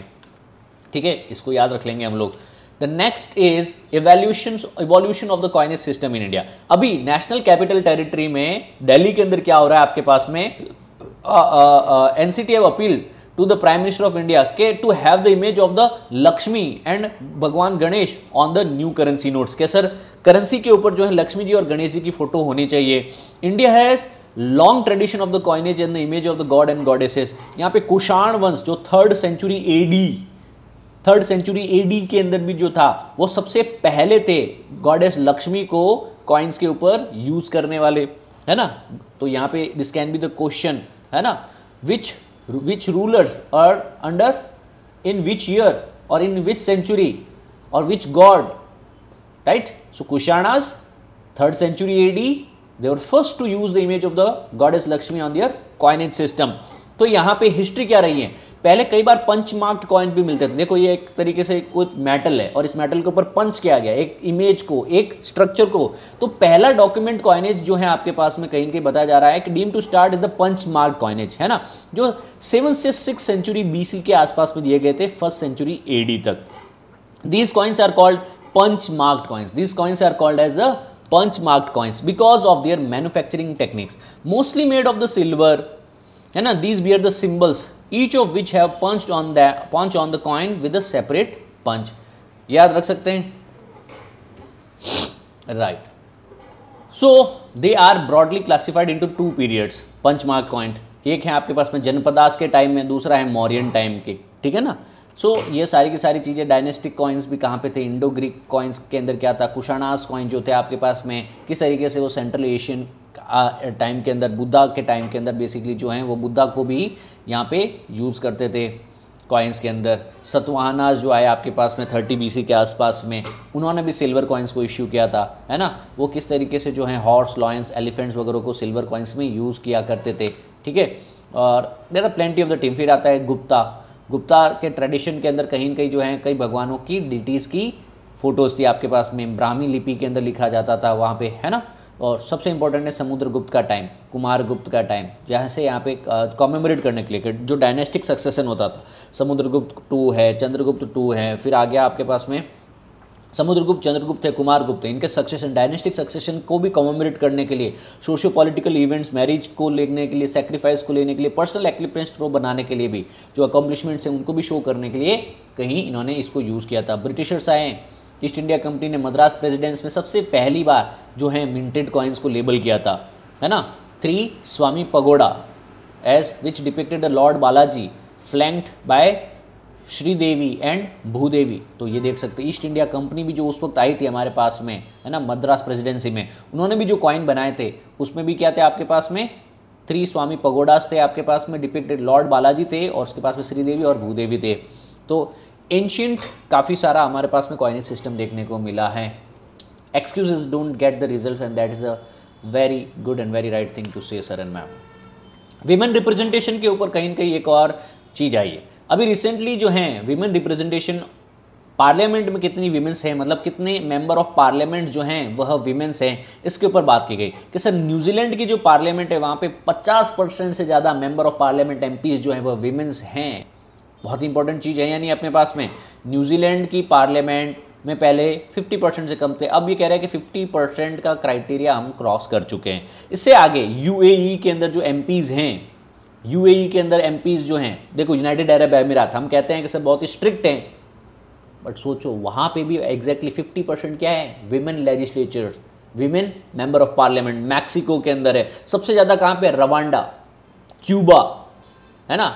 [SPEAKER 1] ठीक है इसको याद रख लेंगे हम लोग the next is evaluation evolution of the coinage system in India अभी नेशनल कैपिटल टेरिटरी में दिल्ली के अंदर क्या हो रहा है आपके पास में NCT appeal uh, uh, to the Prime Minister of India to have the image of the Lakshmi and Bhagwan Ganesh on the new currency notes. क्या सर करेंसी के ऊपर जो है लक्ष्मी जी और गणेश जी की फोटो होनी चाहिए India has long tradition of the coinage and the image of the god and goddesses यहाँ पे कुषाण वंश जो third century AD third century AD के अंदर भी जो था वो सबसे पहले थे गॉडेस लक्ष्मी को कॉइन्स के ऊपर यूज करने वाले है ना तो यहाँ पे this can be the question है ना विच विच रूलर्स और अंडर इन विच ईयर और इन विच सेंचुरी और which god right so Kushanas third century AD they और first to use the image of the god is Lakshmi on their coinage system तो यहां पे history क्या रही है पहले कई बार पंच मार्क्ड कॉइन भी मिलते थे देखो ये एक तरीके से कुछ मेटल है और इस मेटल के ऊपर पंच किया गया एक इमेज को एक स्ट्रक्चर को तो पहला डॉक्यूमेंट कॉइनेज जो है आपके पास में कहीं कहीं बताया जा रहा है कि deem to start is the punch mark coinage है ना जो सेवन से सिक्स सेंचुरी बी के आसपास में दिए गए थे फर्स्ट सेंचुरी ए तक these coins are called punch marked coins these coins are called as a punch marked coins because of their manufacturing techniques mostly made of the silver है ना these be are the symbols each of which have punch on the punch on the coin with a separate punch याद रख सकते हैं right so they are broadly classified into two periods punch mark एक है आपके पास में जनपदास के टाइम में दूसरा है मौर्यन टाइम के ठीक है ना सो so, ये सारी की सारी चीज़ें डायनेस्टिक कॉइन्स भी कहाँ पे थे इंडो ग्रीक कॉइन्स के अंदर क्या था कुशाणास कॉइन जो थे आपके पास में किस तरीके से वो सेंट्रल एशियन टाइम के अंदर बुद्धा के टाइम के अंदर बेसिकली जो हैं वो बुद्धा को भी यहाँ पे यूज़ करते थे कॉइन्स के अंदर सतवाहना जो आए आपके पास में थर्टी बीसी के आसपास में उन्होंने भी सिल्वर कॉइन्स को इश्यू किया था है ना वो किस तरीके से जो है हॉर्स लॉयंस एलिफेंट्स वगैरह को सिल्वर कॉइन्स में यूज़ किया करते थे ठीक है और there are plenty of the team फिर आता है गुप्ता गुप्ता के ट्रेडिशन के अंदर कहीं कहीं जो है कई भगवानों की डिटीज़ की फ़ोटोज़ थी आपके पास में ब्राह्मी लिपि के अंदर लिखा जाता था वहाँ पे है ना और सबसे इंपॉर्टेंट है समुद्रगुप्त का टाइम कुमार गुप्त का टाइम जहाँ से यहाँ पे कॉमेमोरेट करने के लिए जो डायनेस्टिक सक्सेसन होता था समुद्रगुप्त टू है चंद्रगुप्त टू है फिर आ गया आपके पास में समुद्रगुप्त चंद्रगुप्त है कुमार गुप्त है इनके सक्सेशन डायनेस्टिक सक्सेशन को भी कॉमेमोरेट करने के लिए सोशियो पॉलिटिकल इवेंट्स मैरिज को लेने के लिए सेक्रीफाइस को लेने के लिए पर्सनल एक्लिपेंस को बनाने के लिए भी जो अकम्पलिशमेंट्स हैं उनको भी शो करने के लिए कहीं इन्होंने इसको यूज़ किया था ब्रिटिशर्स आए ईस्ट इंडिया कंपनी ने मद्रास प्रेसिडेंस में सबसे पहली बार जो है मिंटेड कॉइन्स को लेबल किया था है ना three Swami pagoda as which depicted lord Balaji flanked by Sridevi and Bhudevi तो ये देख सकते ईस्ट इंडिया कंपनी भी जो उस वक्त आई थी हमारे पास में है ना मद्रास प्रेसिडेंसी में उन्होंने भी जो कॉइन बनाए थे उसमें भी क्या थे आपके पास में थ्री स्वामी पगोडास थे आपके पास में डिपिक्टेड लॉर्ड बालाजी थे और उसके पास में श्रीदेवी और भूदेवी थे तो एंशियंट काफ़ी सारा हमारे पास में कॉइनिज सिस्टम देखने को मिला है excuses don't get the result and that is a very good and very right thing to say and ma'am women representation के ऊपर कहीं ना कहीं एक और चीज़ आई है अभी रिसेंटली जो है विमेन रिप्रेजेंटेशन पार्लियामेंट में कितनी वीमेंस हैं मतलब कितने मेंबर ऑफ पार्लियामेंट जो हैं वह वीमेंस हैं इसके ऊपर बात की गई कि सर न्यूजीलैंड की जो पार्लियामेंट है वहाँ पे 50 परसेंट से ज़्यादा मेंबर ऑफ पार्लियामेंट एमपीज जो हैं वह वीमेंस हैं बहुत ही इंपॉर्टेंट चीज़ है यानी अपने पास में न्यूजीलैंड की पार्लियामेंट में पहले 50 परसेंट से कम थे अब ये कह रहे हैं कि 50 परसेंट का क्राइटेरिया हम क्रॉस कर चुके हैं इससे आगे यूएई e के अंदर जो एम हैं यूएई e के अंदर एम जो हैं देखो यूनाइटेड अरब अमीरात हम कहते हैं कि सब बहुत ही स्ट्रिक्ट हैं बट सोचो वहाँ पे भी एग्जैक्टली फिफ्टी परसेंट क्या है women legislature women member of parliament Mexico के अंदर है सबसे ज़्यादा कहाँ पे रवांडा क्यूबा है ना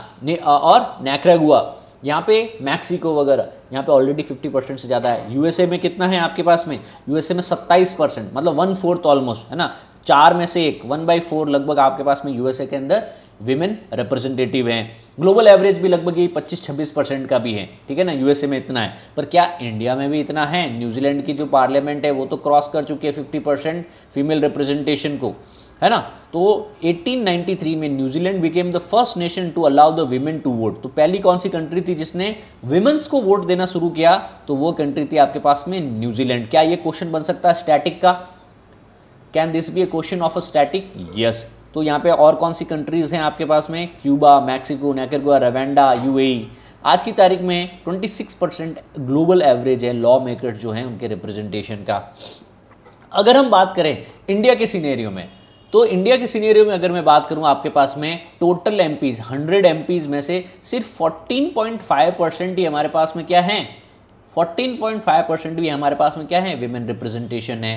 [SPEAKER 1] और नैक्रेगुआ यहाँ पे मैक्सिको वगैरह यहाँ पे ऑलरेडी 50 परसेंट से ज़्यादा है यूएसए में कितना है आपके पास में यूएसए में 27 परसेंट मतलब वन फोर्थ ऑलमोस्ट है ना चार में से एक वन बाई फोर लगभग आपके पास में यूएसए के अंदर विमेन रिप्रेजेंटेटिव हैं ग्लोबल एवरेज भी लगभग ये 25-26 परसेंट का भी है ठीक है ना यूएसए में इतना है पर क्या इंडिया में भी इतना है न्यूजीलैंड की जो पार्लियामेंट है वो तो क्रॉस कर चुकी है फिफ्टी परसेंट फीमेल रिप्रेजेंटेशन को है ना तो 1893 में New Zealand became the first nation to allow the women to vote तो पहली कौन सी कंट्री थी जिसने वीमेन्स को वोट देना शुरू किया तो वो कंट्री थी आपके पास में न्यूजीलैंड क्या ये क्वेश्चन बन सकता है स्टैटिक का can this be a question of a static yes तो यहाँ पे और कौन सी कंट्रीज हैं आपके पास में Cuba Mexico Nicaragua Rwanda you आज की तारीख में 26 परसेंट ग्लोबल एवरेज है लॉ मेकर जो हैं उनके रिप्रेजेंटेशन का अगर हम बात करें इंडिया के सीनेरियो में तो इंडिया के सीनियरियो में अगर मैं बात करूं आपके पास में total MPs hundred MPs में से सिर्फ फोर्टीन पॉइंट फाइव परसेंट ही हमारे पास में क्या है 14.5 परसेंट भी हमारे पास में क्या है विमेन रिप्रेजेंटेशन है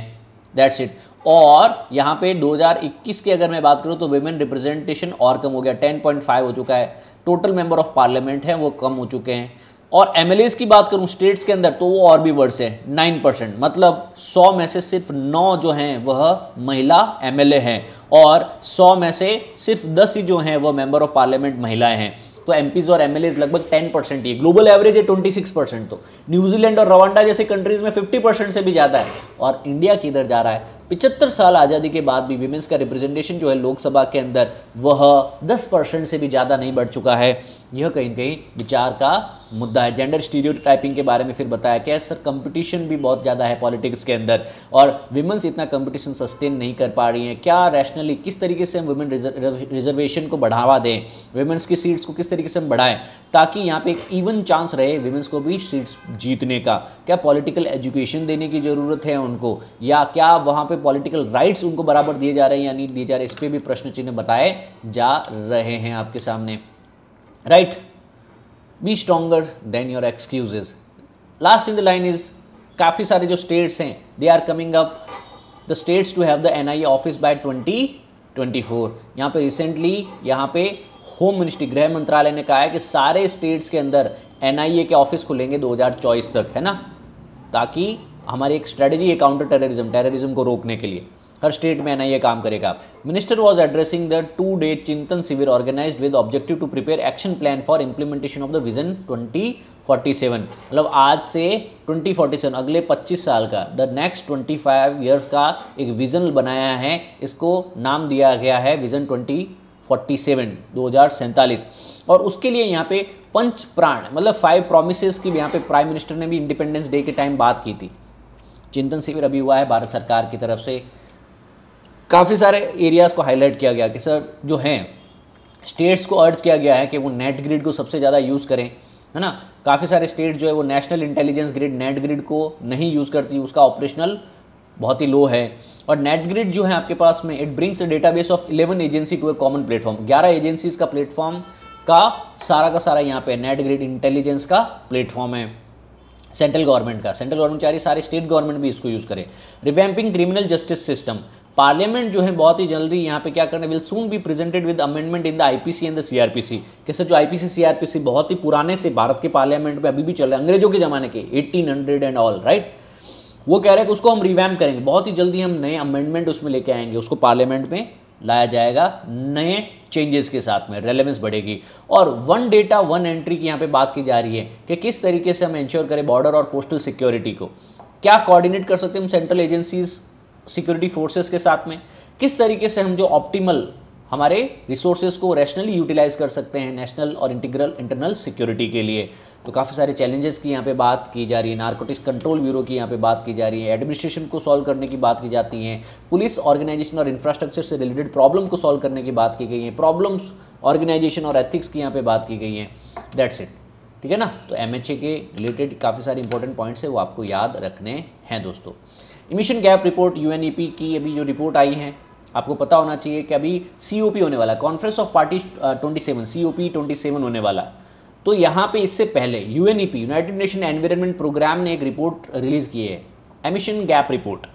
[SPEAKER 1] दैट्स इट और यहाँ पे 2021 की अगर मैं बात करूँ तो वेमेन रिप्रेजेंटेशन और कम हो गया 10.5 हो चुका है टोटल मेंबर ऑफ पार्लियामेंट हैं वो कम हो चुके हैं और एम की बात करूं स्टेट्स के अंदर तो वो और भी वर्ड्स है नाइन परसेंट मतलब सौ में से सिर्फ नौ जो हैं वह महिला एम हैं और सौ में से सिर्फ दस ही जो हैं वह मेंबर ऑफ पार्लियामेंट महिलाएं हैं तो एम और एम लगभग टेन परसेंट ही ग्लोबल एवरेज है ट्वेंटी सिक्स परसेंट तो न्यूजीलैंड और रवांडा जैसे कंट्रीज में फिफ्टी परसेंट से भी ज़्यादा है और इंडिया किधर जा रहा है पिछहत्तर साल आज़ादी के बाद भी वीमेंस का रिप्रेजेंटेशन जो है लोकसभा के अंदर वह दस परसेंट से भी ज़्यादा नहीं बढ़ चुका है यह कहीं कहीं विचार का मुद्दा है जेंडर स्टीरियो के बारे में फिर बताया क्या सर कंपटीशन भी बहुत ज़्यादा है पॉलिटिक्स के अंदर और वुमेंस इतना कंपटीशन सस्टेन नहीं कर पा रही हैं क्या रैशनली किस तरीके से हम वुमेन रिजर्वेशन को बढ़ावा दें वुमेंस की सीट्स को किस तरीके से हम बढ़ाएं ताकि यहाँ पे एक इवन चांस रहे वुमेंस को भी सीट्स जीतने का क्या पॉलिटिकल एजुकेशन देने की ज़रूरत है उनको या क्या वहाँ पर पॉलिटिकल राइट्स उनको बराबर दिए जा रहे हैं या नहीं दिए जा रहे इस पर भी प्रश्न चिन्ह बताए जा रहे हैं आपके सामने right right. Be stronger than your excuses last in the line is काफ़ी सारे जो स्टेट्स हैं they are coming up the states to have the N I office by twenty twenty four यहाँ pe रिसेंटली यहाँ पे home ministry गृह मंत्रालय ने कहा है कि सारे स्टेट्स के अंदर एन के ऑफिस खुलेंगे दो हज़ार चौबीस तक है ना ताकि हमारी एक स्ट्रेटजी है काउंटर टेररिज्म टेररिज्म को रोकने के लिए हर स्टेट में एनआईए काम करेगा minister was addressing the two day Chintan Shivir organise with objective to prepare action plan for implementation of the vision twenty forty seven मतलब आज से ट्वेंटी फोर्टी सेवन अगले पच्चीस साल का the next twenty five years का एक विज़न बनाया है इसको नाम दिया गया है विज़न ट्वेंटी फोर्टी सेवन दो हज़ार सैंतालीस और उसके लिए यहाँ पे पंच प्राण मतलब फाइव प्रोमिस की यहाँ पे प्राइम मिनिस्टर ने भी इंडिपेंडेंस डे के टाइम बात की थी चिंतन शिविर अभी हुआ है भारत सरकार की तरफ से काफ़ी सारे एरियाज़ को हाईलाइट किया गया कि सर जो हैं स्टेट्स को अर्ज किया गया है कि वो नेट ग्रिड को सबसे ज़्यादा यूज़ करें है ना काफ़ी सारे स्टेट जो है वो National Intelligence Grid NATGRID को नहीं यूज़ करती उसका ऑपरेशनल बहुत ही लो है और नेट ग्रिड जो है आपके पास में it brings a database of eleven agency to a common platform ग्यारह एजेंसीज का प्लेटफॉर्म का सारा का सारा यहाँ पे नेट ग्रिड इंटेलिजेंस का प्लेटफॉर्म है सेंट्रल गवर्नमेंट का सेंट्रल गवर्नमेंट चाह रही सारे स्टेट गवर्नमेंट भी इसको यूज़ करें revamping criminal justice system parliament जो है बहुत ही जल्दी यहाँ पे क्या करने will soon be presented with amendment in the IPC and the CrPC कैसे जो आईपीसी सीआरपीसी बहुत ही पुराने से भारत के पार्लियामेंट में अभी भी चल रहे अंग्रेजों के जमाने के 1800 एंड ऑल राइट वो कह रहे हैं कि उसको हम रिवैम करेंगे बहुत ही जल्दी हम नए अमेंडमेंट उसमें लेके आएंगे उसको पार्लियामेंट में लाया जाएगा नए चेंजेस के साथ में रेलेवेंस बढ़ेगी और वन डेटा वन एंट्री की यहाँ पे बात की जा रही है कि किस तरीके से हम इंश्योर करें बॉर्डर और पोस्टल सिक्योरिटी को क्या कोऑर्डिनेट कर सकते हैं हम सेंट्रल एजेंसीज़ सिक्योरिटी फोर्सेस के साथ में किस तरीके से हम जो ऑप्टिमल हमारे रिसोर्सेज को रैशनली यूटिलाइज कर सकते हैं नेशनल और इंटीग्रल इंटरनल सिक्योरिटी के लिए तो काफ़ी सारे चैलेंजेस की यहाँ पे बात की जा रही है नारकोटिक्स कंट्रोल ब्यूरो की यहाँ पे बात की जा रही है एडमिनिस्ट्रेशन को सॉल्व करने की बात की जाती है पुलिस ऑर्गेनाइजेशन और इंफ्रास्ट्रक्चर से रिलेटेड प्रॉब्लम को सॉल्व करने की बात की गई है प्रॉब्लम्स ऑर्गेनाइजेशन और एथिक्स की यहाँ पर बात की गई है दैट्स इट ठीक है ना तो एम के रिलेटेड काफ़ी सारे इंपॉर्टेंट पॉइंट्स है वो आपको याद रखने हैं दोस्तों इमिशन गैप रिपोर्ट यू की अभी जो रिपोर्ट आई है आपको पता होना चाहिए कि अभी सी होने वाला conference of party twenty seven C O होने वाला तो यहाँ पे इससे पहले U united nation environment programme ने एक रिपोर्ट रिलीज़ की है एमिशन गैप रिपोर्ट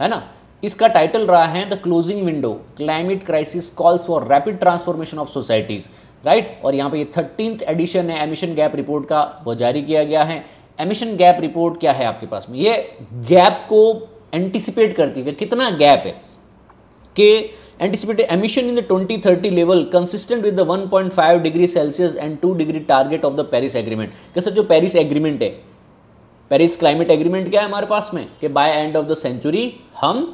[SPEAKER 1] है ना इसका टाइटल रहा है the closing window climate crisis calls for rapid transformation of societies right और यहाँ पे ये थर्टीन एडिशन है एमिशन गैप रिपोर्ट का वो जारी किया गया है एमिशन गैप रिपोर्ट क्या है आपके पास में ये गैप को एंटिसिपेट करती है कितना गैप है कि anticipated emission in the 2030 level consistent with the 1.5 degree celsius and 2 degree target of the Paris agreement क्या सर जो पेरिस एग्रीमेंट है पेरिस क्लाइमेट एग्रीमेंट क्या है हमारे पास में कि by end of the century हम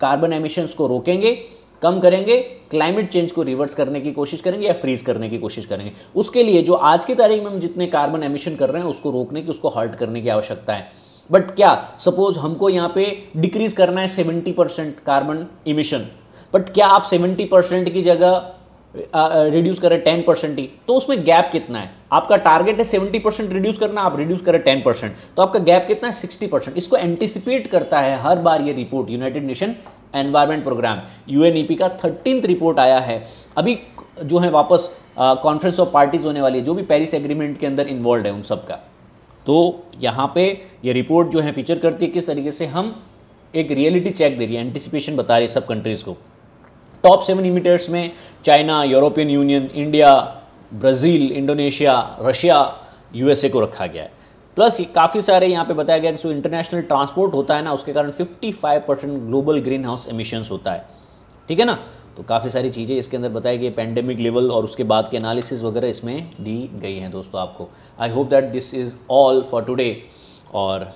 [SPEAKER 1] कार्बन एमिशंस को रोकेंगे कम करेंगे क्लाइमेट चेंज को रिवर्स करने की कोशिश करेंगे या फ्रीज करने की कोशिश करेंगे उसके लिए जो आज की तारीख में हम जितने कार्बन एमिशन कर रहे हैं उसको रोकने की उसको हॉल्ट करने की आवश्यकता है बट क्या सपोज हमको यहाँ पे डिक्रीज करना है 70 परसेंट कार्बन इमिशन बट क्या आप 70 परसेंट की जगह रिड्यूस करें टेन परसेंट ही तो उसमें गैप कितना है आपका टारगेट है सेवेंटी परसेंट रिड्यूस करना आप रिड्यूस करें टेन परसेंट तो आपका गैप कितना है सिक्सटी परसेंट इसको एंटिसिपेट करता है हर बार ये report United Nation environment programme UNEP e का थर्टीन रिपोर्ट आया है अभी जो है वापस कॉन्फ्रेंस ऑफ पार्टीज होने वाली है जो भी पेरिस एग्रीमेंट के अंदर इन्वॉल्व है उन सब का तो यहाँ पे ये रिपोर्ट जो है फीचर करती है किस तरीके से हम एक रियलिटी चेक दे रही है एंटिसिपेशन बता रही है सब कंट्रीज़ को टॉप सेवन इमिटर्स में China European Union India Brazil Indonesia Russia USA को रखा गया है प्लस काफ़ी सारे यहाँ पे बताया गया कि जो इंटरनेशनल ट्रांसपोर्ट होता है ना उसके कारण 55 percent global greenhouse emissions होता है ठीक है ना तो काफ़ी सारी चीज़ें इसके अंदर बताई गई पैंडेमिक लेवल और उसके बाद के एनालिसिस वगैरह इसमें दी गई हैं दोस्तों आपको I hope that this is all for today और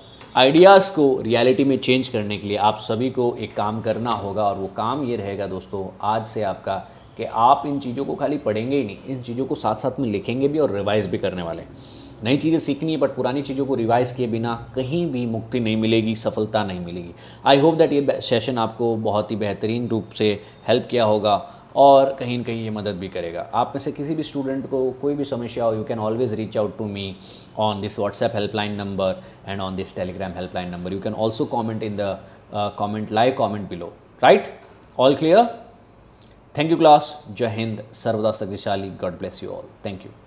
[SPEAKER 1] आइडियाज़ को रियलिटी में चेंज करने के लिए आप सभी को एक काम करना होगा और वो काम ये रहेगा दोस्तों आज से आपका कि आप इन चीज़ों को खाली पढ़ेंगे ही नहीं इन चीज़ों को साथ साथ में लिखेंगे भी और रिवाइज भी करने वाले हैं नई चीज़ें सीखनी है बट पुरानी चीज़ों को रिवाइज़ किए बिना कहीं भी मुक्ति नहीं मिलेगी सफलता नहीं मिलेगी आई होप दैट ये सेशन आपको बहुत ही बेहतरीन रूप से हेल्प किया होगा और कहीं ना कहीं ये मदद भी करेगा आप में से किसी भी स्टूडेंट को कोई भी समस्या हो you can always reach out to me on this WhatsApp helpline number and on this Telegram helpline number you can also comment in the comment live comment below right all clear thank you class जय हिंद सर्वदा शक्तिशाली God bless you all thank you